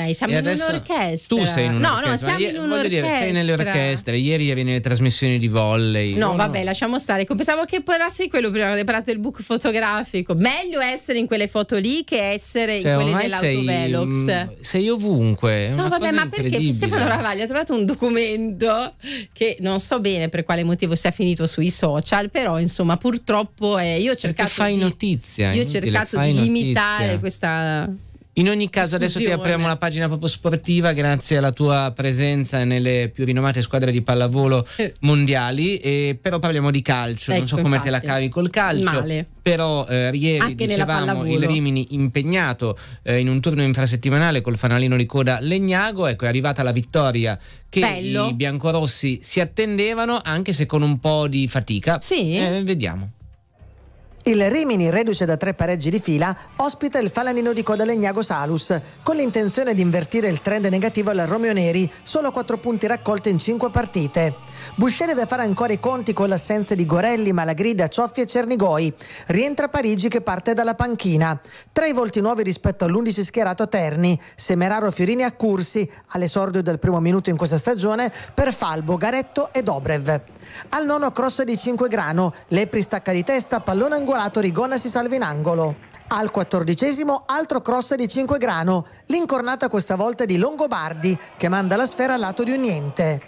Dai, siamo e in un'orchestra. Tu sei in un'orchestra. No, no, siamo in un'orchestra. Dire, sei nelle orchestre. Ieri eri nelle trasmissioni di volley. No, no vabbè, no. lasciamo stare. Pensavo che parlassi di quello prima, che parlato del book fotografico. Meglio essere in quelle foto lì che essere cioè, in quelle dell'autovelox. Sei, mm, sei ovunque. No, vabbè, ma perché Stefano Ravaglia ha trovato un documento che non so bene per quale motivo sia finito sui social, però insomma, purtroppo è. Eh, io ho cercato. Perché fai di, notizia. Io ho cercato di limitare notizia. questa in ogni caso, adesso Fusione. ti apriamo la pagina proprio sportiva, grazie alla tua presenza nelle più rinomate squadre di pallavolo eh. mondiali. E però parliamo di calcio, ecco, non so ecco, come infatti. te la cavi col calcio. Male. Però eh, ieri Anche dicevamo il Rimini impegnato eh, in un turno infrasettimanale col fanalino di coda Legnago. Ecco, è arrivata la vittoria che Bello. i biancorossi si attendevano, anche se con un po' di fatica. Sì. Eh, vediamo. Il Rimini, reduce da tre pareggi di fila, ospita il Falanino di coda Legnago Salus, con l'intenzione di invertire il trend negativo al Romeo Neri, solo quattro punti raccolti in cinque partite. Boucher deve fare ancora i conti con l'assenza di Gorelli, Malagrida, Cioffi e Cernigoi. Rientra Parigi che parte dalla panchina. Tre volti nuovi rispetto all'11 schierato Terni, Semeraro Fiorini a Cursi, all'esordio del primo minuto in questa stagione, per Falbo, Garetto e Dobrev. Al nono cross di 5 grano, Lepri stacca di testa, pallone angolare regolato Rigona si salva in angolo. Al quattordicesimo altro cross di 5 grano, l'incornata questa volta di Longobardi che manda la sfera al lato di un niente.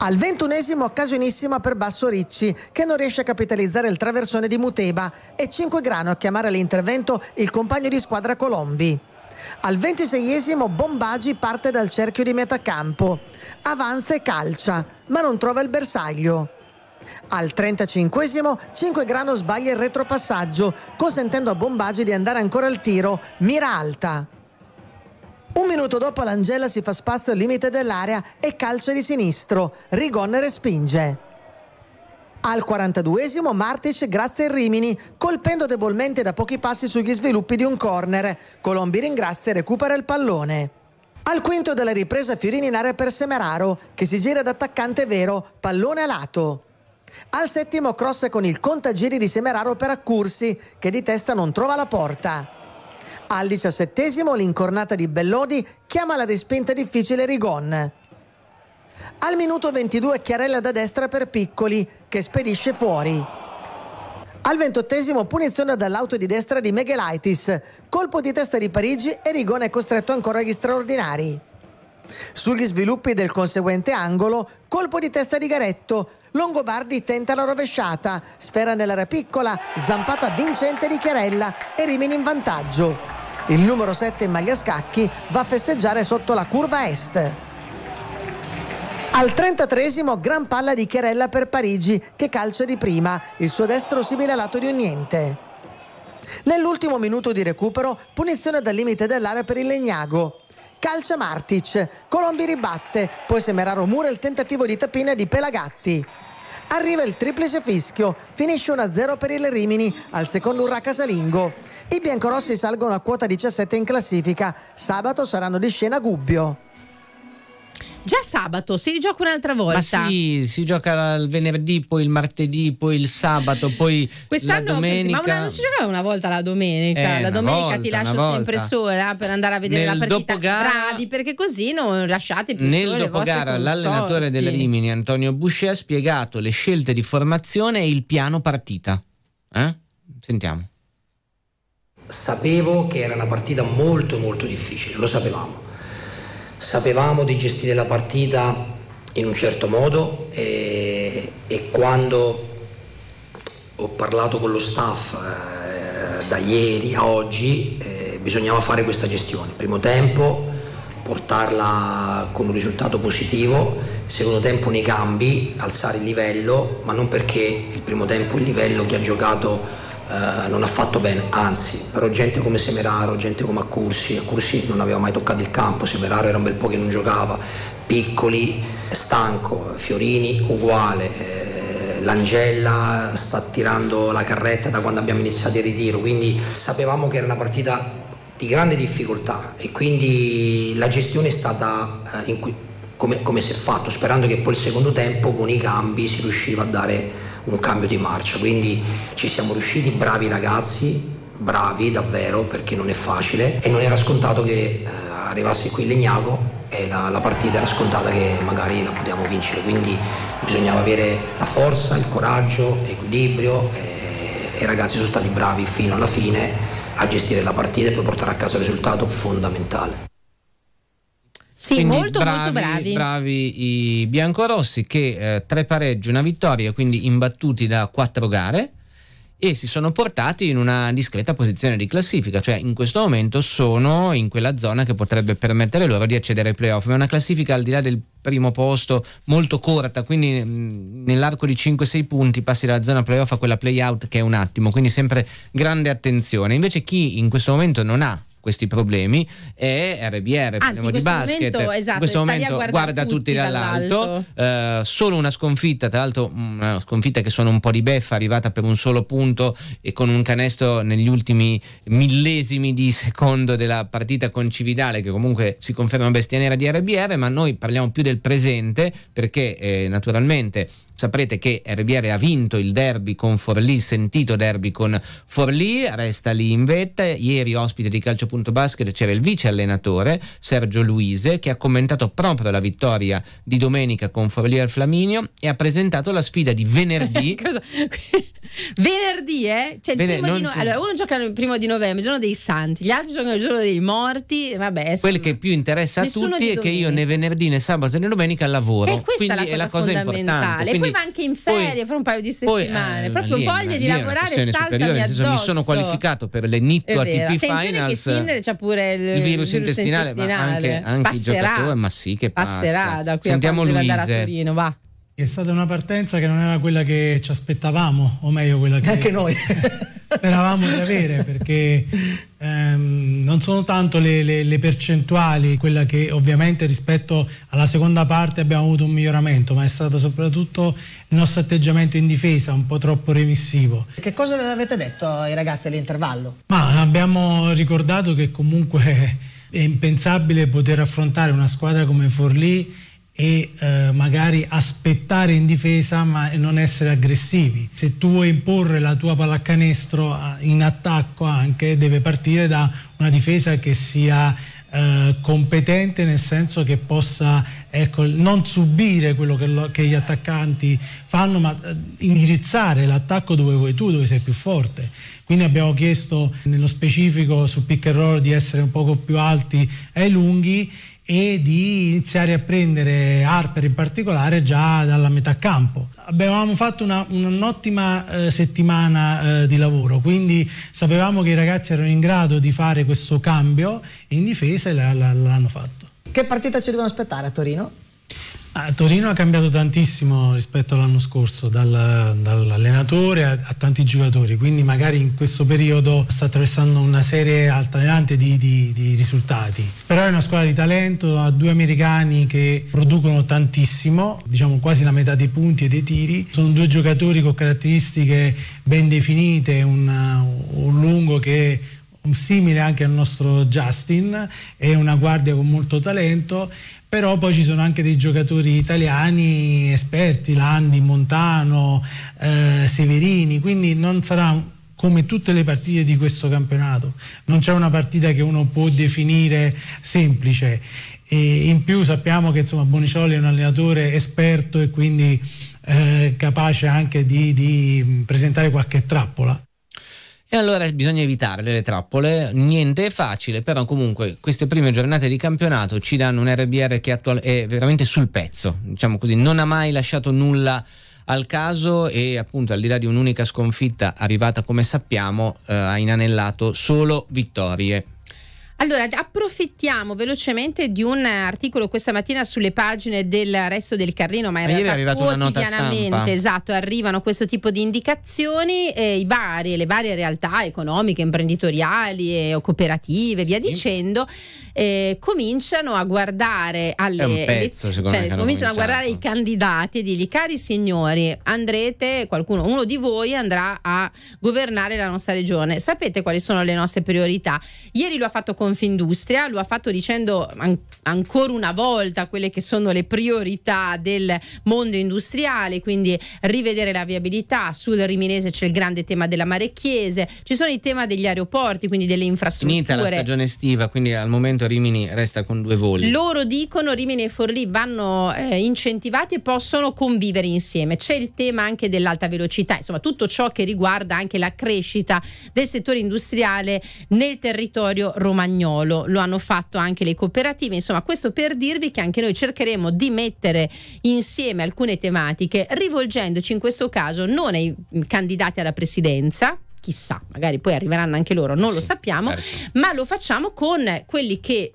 Al ventunesimo occasionissima per Basso Ricci che non riesce a capitalizzare il traversone di Muteba e 5 grano a chiamare all'intervento il compagno di squadra Colombi. Al ventiseiesimo Bombagi parte dal cerchio di metà campo, avanza e calcia ma non trova il bersaglio. Al 35esimo, Grano sbaglia il retropassaggio, consentendo a Bombagi di andare ancora al tiro, mira alta. Un minuto dopo l'Angela si fa spazio al limite dell'area e calcia di sinistro. Rigonne respinge. Al 42esimo Martic grazia il Rimini, colpendo debolmente da pochi passi sugli sviluppi di un corner. Colombi ringrazia e recupera il pallone. Al quinto della ripresa Fiorini in area per Semeraro, che si gira ad attaccante vero, pallone a lato. Al settimo cross con il contagiri di Semeraro per Accursi, che di testa non trova la porta. Al diciassettesimo l'incornata di Bellodi chiama la despinta difficile Rigon. Al minuto 22 Chiarella da destra per Piccoli, che spedisce fuori. Al ventottesimo punizione dall'auto di destra di Meghelaitis, colpo di testa di Parigi e Rigon è costretto ancora agli straordinari. Sugli sviluppi del conseguente angolo, colpo di testa di Garetto. Longobardi tenta la rovesciata, sfera nell'area piccola, zampata vincente di Chiarella e Rimini in vantaggio. Il numero 7 in maglia scacchi va a festeggiare sotto la curva est. Al 33 gran palla di Chiarella per Parigi che calcia di prima, il suo destro simile lato di un niente. Nell'ultimo minuto di recupero, punizione dal limite dell'area per il Legnago calcia Martic, Colombi ribatte, poi semerà mura il tentativo di tapina di Pelagatti. Arriva il triplice fischio, finisce 1-0 per il Rimini al secondo Urra Casalingo. I biancorossi salgono a quota 17 in classifica, sabato saranno di scena Gubbio. Già sabato si gioca un'altra volta. Ma sì, si gioca il venerdì, poi il martedì, poi il sabato, poi Quest'anno, domenica. Ma non si giocava una volta la domenica. Eh, la domenica volta, ti lascio sempre sola per andare a vedere Nel la partita dopogara, bravi, perché così non lasciate più Nel sole dopogara l'allenatore della Rimini, Antonio Boucher, ha spiegato le scelte di formazione e il piano partita. Eh? Sentiamo. Sapevo che era una partita molto molto difficile, lo sapevamo Sapevamo di gestire la partita in un certo modo e, e quando ho parlato con lo staff eh, da ieri a oggi eh, bisognava fare questa gestione. Primo tempo portarla con un risultato positivo, secondo tempo nei cambi, alzare il livello, ma non perché il primo tempo il livello che ha giocato eh, non ha fatto bene, anzi, però gente come Semeraro, gente come Accursi, Accursi non aveva mai toccato il campo, Semeraro era un bel po' che non giocava, Piccoli, stanco, Fiorini uguale, eh, l'Angella sta tirando la carretta da quando abbiamo iniziato il ritiro, quindi sapevamo che era una partita di grande difficoltà e quindi la gestione è stata eh, cui, come, come si è fatto, sperando che poi il secondo tempo con i cambi si riusciva a dare un cambio di marcia, quindi ci siamo riusciti, bravi ragazzi, bravi davvero perché non è facile e non era scontato che eh, arrivasse qui Legnago e la, la, partita era scontata che magari la potevamo vincere, quindi bisognava avere la forza, il coraggio, l'equilibrio e, eh, e i ragazzi sono stati bravi fino alla fine a gestire la partita e poi portare a casa il risultato fondamentale. Sì, quindi molto bravi, molto bravi. Bravi i biancorossi che eh, tre pareggi, una vittoria, quindi imbattuti da quattro gare e si sono portati in una discreta posizione di classifica, cioè in questo momento sono in quella zona che potrebbe permettere loro di accedere ai playoff, ma è una classifica al di là del primo posto molto corta, quindi mm, nell'arco di 5-6 punti passi dalla zona playoff a quella playout che è un attimo, quindi sempre grande attenzione. Invece chi in questo momento non ha questi problemi e RBR, parliamo di basket, momento, esatto, in questo momento guarda, tutti, tutti dall'alto, eh, solo una sconfitta, tra l'altro una sconfitta che sono un po' di beffa, arrivata per un solo punto e con un canestro negli ultimi millesimi di secondo della partita con Cividale che comunque si conferma bestia nera di RBR, ma noi parliamo più del presente perché eh, naturalmente Saprete che Herbiere ha vinto il derby con Forlì, il sentito derby con Forlì, resta lì in vetta. Ieri ospite di calcio.basket c'era il vice allenatore Sergio Luise che ha commentato proprio la vittoria di domenica con Forlì al Flaminio e ha presentato la sfida di venerdì. venerdì, eh? Cioè, Vene- non... no... allora, uno gioca il primo di novembre, il giorno dei santi, gli altri giocano il giorno dei morti. Vabbè, insomma, Quel che più interessa a tutti è che io né venerdì né sabato né domenica lavoro. E eh, questa è la cosa, è la cosa importante. Quindi poi, va anche in ferie fra un paio di settimane. Poi, eh, Proprio lì, voglia lì, di lavorare saltami addosso. Mi sono qualificato per le NIT ATP Finals. che Sinner c'ha pure il, il virus, intestinale, intestinale, ma anche, anche passerà, il giocatore, ma sì che passerà da qui Sentiamo a quando Luise. andare a Torino, va. È stata una partenza che non era quella che ci aspettavamo, o meglio quella che anche noi speravamo di avere, perché ehm, non sono tanto le, le, le, percentuali, quella che ovviamente rispetto alla seconda parte abbiamo avuto un miglioramento, ma è stato soprattutto il nostro atteggiamento in difesa, un po' troppo remissivo. Che cosa avete detto ai ragazzi all'intervallo? Ma abbiamo ricordato che comunque è impensabile poter affrontare una squadra come Forlì e eh, magari aspettare in difesa ma non essere aggressivi. Se tu vuoi imporre la tua pallacanestro eh, in attacco anche deve partire da una difesa che sia eh, competente nel senso che possa ecco, non subire quello che, lo, che, gli attaccanti fanno ma eh, indirizzare l'attacco dove vuoi tu, dove sei più forte. Quindi abbiamo chiesto nello specifico su pick and roll di essere un poco più alti ai lunghi e di iniziare a prendere Harper in particolare già dalla metà campo. Abbiamo fatto una, un'ottima eh, settimana eh, di lavoro, quindi sapevamo che i ragazzi erano in grado di fare questo cambio in difesa e la, la, l'hanno fatto. Che partita ci dobbiamo aspettare a Torino? Ah, Torino ha cambiato tantissimo rispetto all'anno scorso, dal, dall'allenatore a, a, tanti giocatori, quindi magari in questo periodo sta attraversando una serie altalenante di, di, di, risultati. Però è una squadra di talento, ha due americani che producono tantissimo, diciamo quasi la metà dei punti e dei tiri. Sono due giocatori con caratteristiche ben definite, una, un lungo che è simile anche al nostro Justin, è una guardia con molto talento però poi ci sono anche dei giocatori italiani esperti, Landi, Montano, eh, Severini, quindi non sarà come tutte le partite di questo campionato, non c'è una partita che uno può definire semplice e in più sappiamo che insomma, Bonicioli è un allenatore esperto e quindi eh, capace anche di, di mm, presentare qualche trappola. E allora bisogna evitare le trappole, niente è facile, però comunque queste prime giornate di campionato ci danno un RBR che è veramente sul pezzo, diciamo così, non ha mai lasciato nulla al caso e appunto al di là di un'unica sconfitta arrivata come sappiamo eh, ha inanellato solo vittorie. Allora, approfittiamo velocemente di un articolo questa mattina sulle pagine del resto del Carlino, ma in ma realtà quotidianamente esatto, arrivano questo tipo di indicazioni, eh, vari, le varie realtà economiche, imprenditoriali e cooperative, via sì. dicendo, eh, cominciano a guardare alle pezzo, elezioni, cioè, cominciano a guardare i candidati e dirgli cari signori, andrete, qualcuno, uno di voi andrà a governare la nostra regione. Sapete quali sono le nostre priorità? Ieri lo ha fatto con Confindustria, lo ha fatto dicendo an- ancora una volta quelle che sono le priorità del mondo industriale, quindi rivedere la viabilità, sul Riminese c'è il grande tema della mare Chiese, ci sono i temi degli aeroporti, quindi delle infrastrutture. Finita la stagione estiva, quindi al momento Rimini resta con due voli. Loro dicono Rimini e Forlì vanno eh, incentivati e possono convivere insieme. C'è il tema anche dell'alta velocità, insomma tutto ciò che riguarda anche la crescita del settore industriale nel territorio romagnolo. Romagnolo, lo hanno fatto anche le cooperative, insomma questo per dirvi che anche noi cercheremo di mettere insieme alcune tematiche rivolgendoci in questo caso non ai candidati alla presidenza, chissà, magari poi arriveranno anche loro, non sì, lo sappiamo, certo. ma lo facciamo con quelli che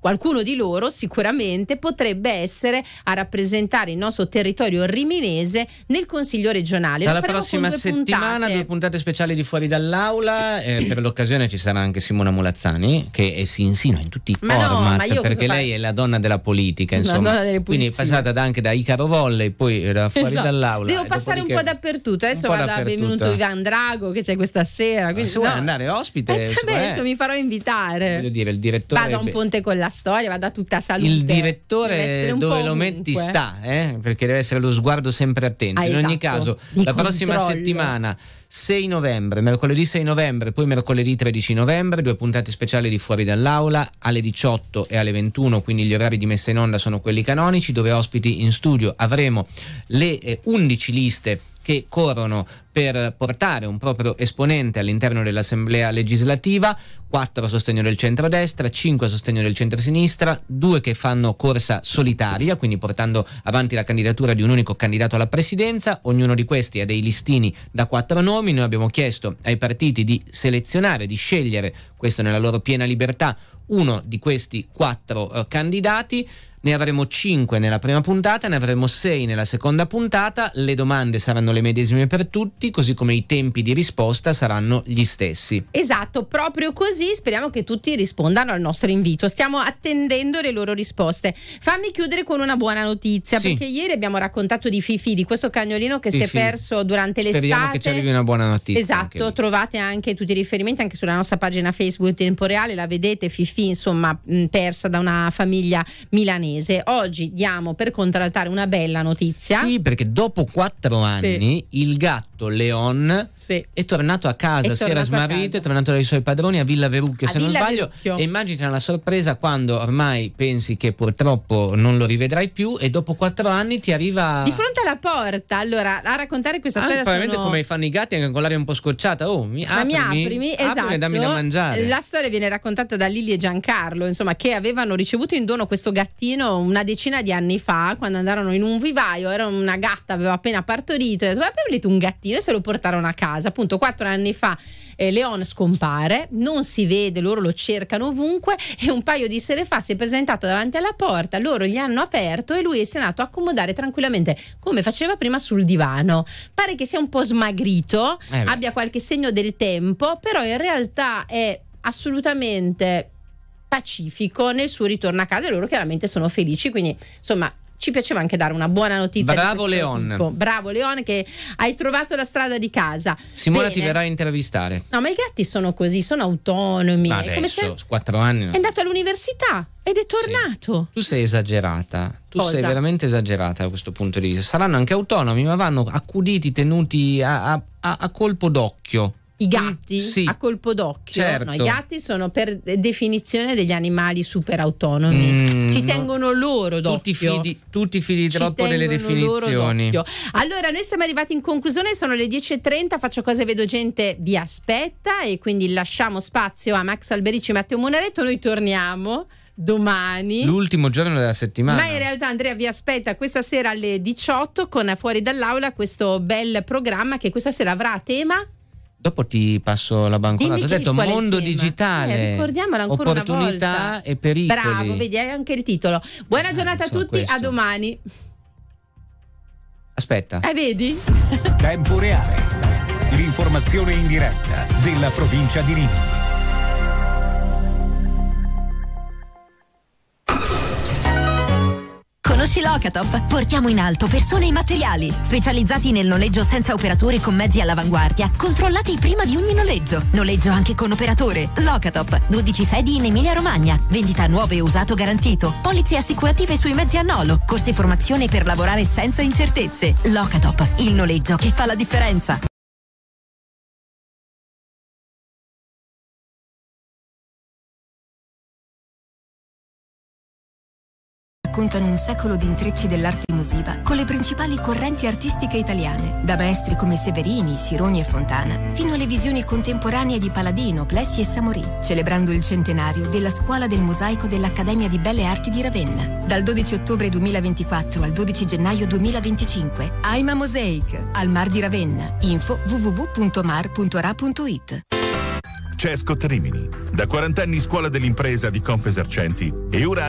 qualcuno di loro sicuramente potrebbe essere a rappresentare il nostro territorio riminese nel Consiglio regionale. Dalla prossima due settimana puntate. due puntate speciali di Fuori dall'Aula, eh, per l'occasione ci sarà anche Simona Mulazzani che si insinua in tutti i ma format no, perché lei fa... è la donna della politica, insomma. Donna Quindi è passata da, anche da Icaro Volley, poi era Fuori esatto. dall'Aula. Devo passare un po' dappertutto, adesso vado dappertutto. a Benvenuto Ivan Drago che c'è questa sera. Quindi, se no. vuoi andare ospite, eh, cioè, beh, adesso mi farò invitare. Voglio dire, il direttore... Vado a un ponte con la la storia vada tutta salute. Il direttore dove lo metti sta, eh? perché deve essere lo sguardo sempre attento. Ah, In esatto. ogni caso, la controllo. prossima settimana 6 novembre, mercoledì 6 novembre, poi mercoledì 13 novembre, due puntate speciali di Fuori dall'Aula alle 18 e alle 21, quindi gli orari di messa in onda sono quelli canonici, dove ospiti in studio avremo le 11 eh, liste che corrono per portare un proprio esponente all'interno dell'Assemblea legislativa, 4 a sostegno del centrodestra, 5 a sostegno del centro-sinistra, 2 che fanno corsa solitaria, quindi portando avanti la candidatura di un unico candidato alla presidenza, ognuno di questi ha dei listini da 4 nomi, noi abbiamo chiesto ai partiti di selezionare, di scegliere, questo nella loro piena libertà, uno di questi quattro eh, candidati. Ne avremo 5 nella prima puntata, ne avremo 6 nella seconda puntata, le domande saranno le medesime per tutti, così come i tempi di risposta saranno gli stessi. Esatto, proprio così, speriamo che tutti rispondano al nostro invito, stiamo attendendo le loro risposte. Fammi chiudere con una buona notizia, sì. perché ieri abbiamo raccontato di Fifi, di questo cagnolino che Fifi. si è perso durante speriamo l'estate. Speriamo che ci arrivi una buona notizia. Esatto, anche trovate anche tutti i riferimenti anche sulla nostra pagina Facebook Tempo Reale, la vedete Fifi, insomma, persa da una famiglia milanese milanese. Oggi diamo per contraltare una bella notizia. Sì, perché dopo quattro anni sì. il gatto Leon sì. è tornato a casa, è si era smarrito, è tornato dai suoi padroni a Villa Verucchio a se Villa non sbaglio. Verucchio. E immagina la sorpresa quando ormai pensi che purtroppo non lo rivedrai più e dopo quattro anni ti arriva... Di fronte alla porta, allora, a raccontare questa ah, storia... Probabilmente sono... come fanno i gatti anche con l'aria un po' scocciata. Oh, mi, Ma aprimi, mi aprimi, esatto. e dammi da esatto. mangiare. La storia viene raccontata da Lili e Giancarlo, insomma, che avevano ricevuto in dono questo gattino almeno una decina di anni fa, quando andarono in un vivaio, era una gatta, aveva appena partorito, e ha detto, beh, volete un gattino e se lo portarono a casa. Appunto, quattro anni fa eh, Leon scompare, non si vede, loro lo cercano ovunque e un paio di sere fa si è presentato davanti alla porta, loro gli hanno aperto e lui si è andato a accomodare tranquillamente, come faceva prima sul divano. Pare che sia un po' smagrito, eh abbia qualche segno del tempo, però in realtà è assolutamente pacifico nel suo ritorno a casa e loro chiaramente sono felici, quindi insomma ci piaceva anche dare una buona notizia. Bravo Leon. Tipo. Bravo Leon che hai trovato la strada di casa. Simona Bene. ti verrà a intervistare. No, ma i gatti sono così, sono autonomi. Ma adesso, quattro anni. È andato all'università ed è tornato. Sì. Tu sei esagerata. Tu Cosa? sei veramente esagerata da questo punto di vista. Saranno anche autonomi, ma vanno accuditi, tenuti a, a, a, a colpo d'occhio. I mm, gatti mm, sì. a colpo d'occhio. Certo. No, I certo. gatti sono per definizione degli animali super autonomi. Mm, Ci tengono loro d'occhio. Tutti i fili troppo delle definizioni. Allora, noi siamo arrivati in conclusione, sono le 10.30, faccio cose vedo gente vi aspetta e quindi lasciamo spazio a Max Alberici e Matteo Monaretto. Noi torniamo domani. L'ultimo giorno della settimana. Ma in realtà Andrea vi aspetta questa sera alle 18 con Fuori dall'aula questo bel programma che questa sera avrà a tema Dopo ti passo la banconota. Ho detto mondo digitale. Eh, ricordiamola ancora opportunità e pericoli. Bravo, vedi anche il titolo. Buona ah, giornata a tutti, questo. a domani. Aspetta. Eh, vedi? Tempo reale. L'informazione in diretta della provincia di Rimini. Conosci Locatop? Portiamo in alto persone e materiali, specializzati nel noleggio senza operatore con mezzi all'avanguardia, controllati prima di ogni noleggio. Noleggio anche con operatore. Locatop, 12 sedi in Emilia Romagna, vendita nuovo e usato garantito, polizze assicurative sui mezzi a nolo, corsi e formazione per lavorare senza incertezze. Locatop, il noleggio che fa la differenza. raccontano un secolo di intrecci dell'arte musiva con le principali correnti artistiche italiane, da maestri come Severini, Sironi e Fontana, fino alle visioni contemporanee di Paladino, Plessi e Samorì, celebrando il centenario della Scuola del Mosaico dell'Accademia di Belle Arti di Ravenna. Dal 12 ottobre 2024 al 12 gennaio 2025, Aima Mosaic, al Mar di Ravenna. Info www.mar.ra.it. Cesco Rimini, da 40 anni scuola dell'impresa di Confesercenti e ora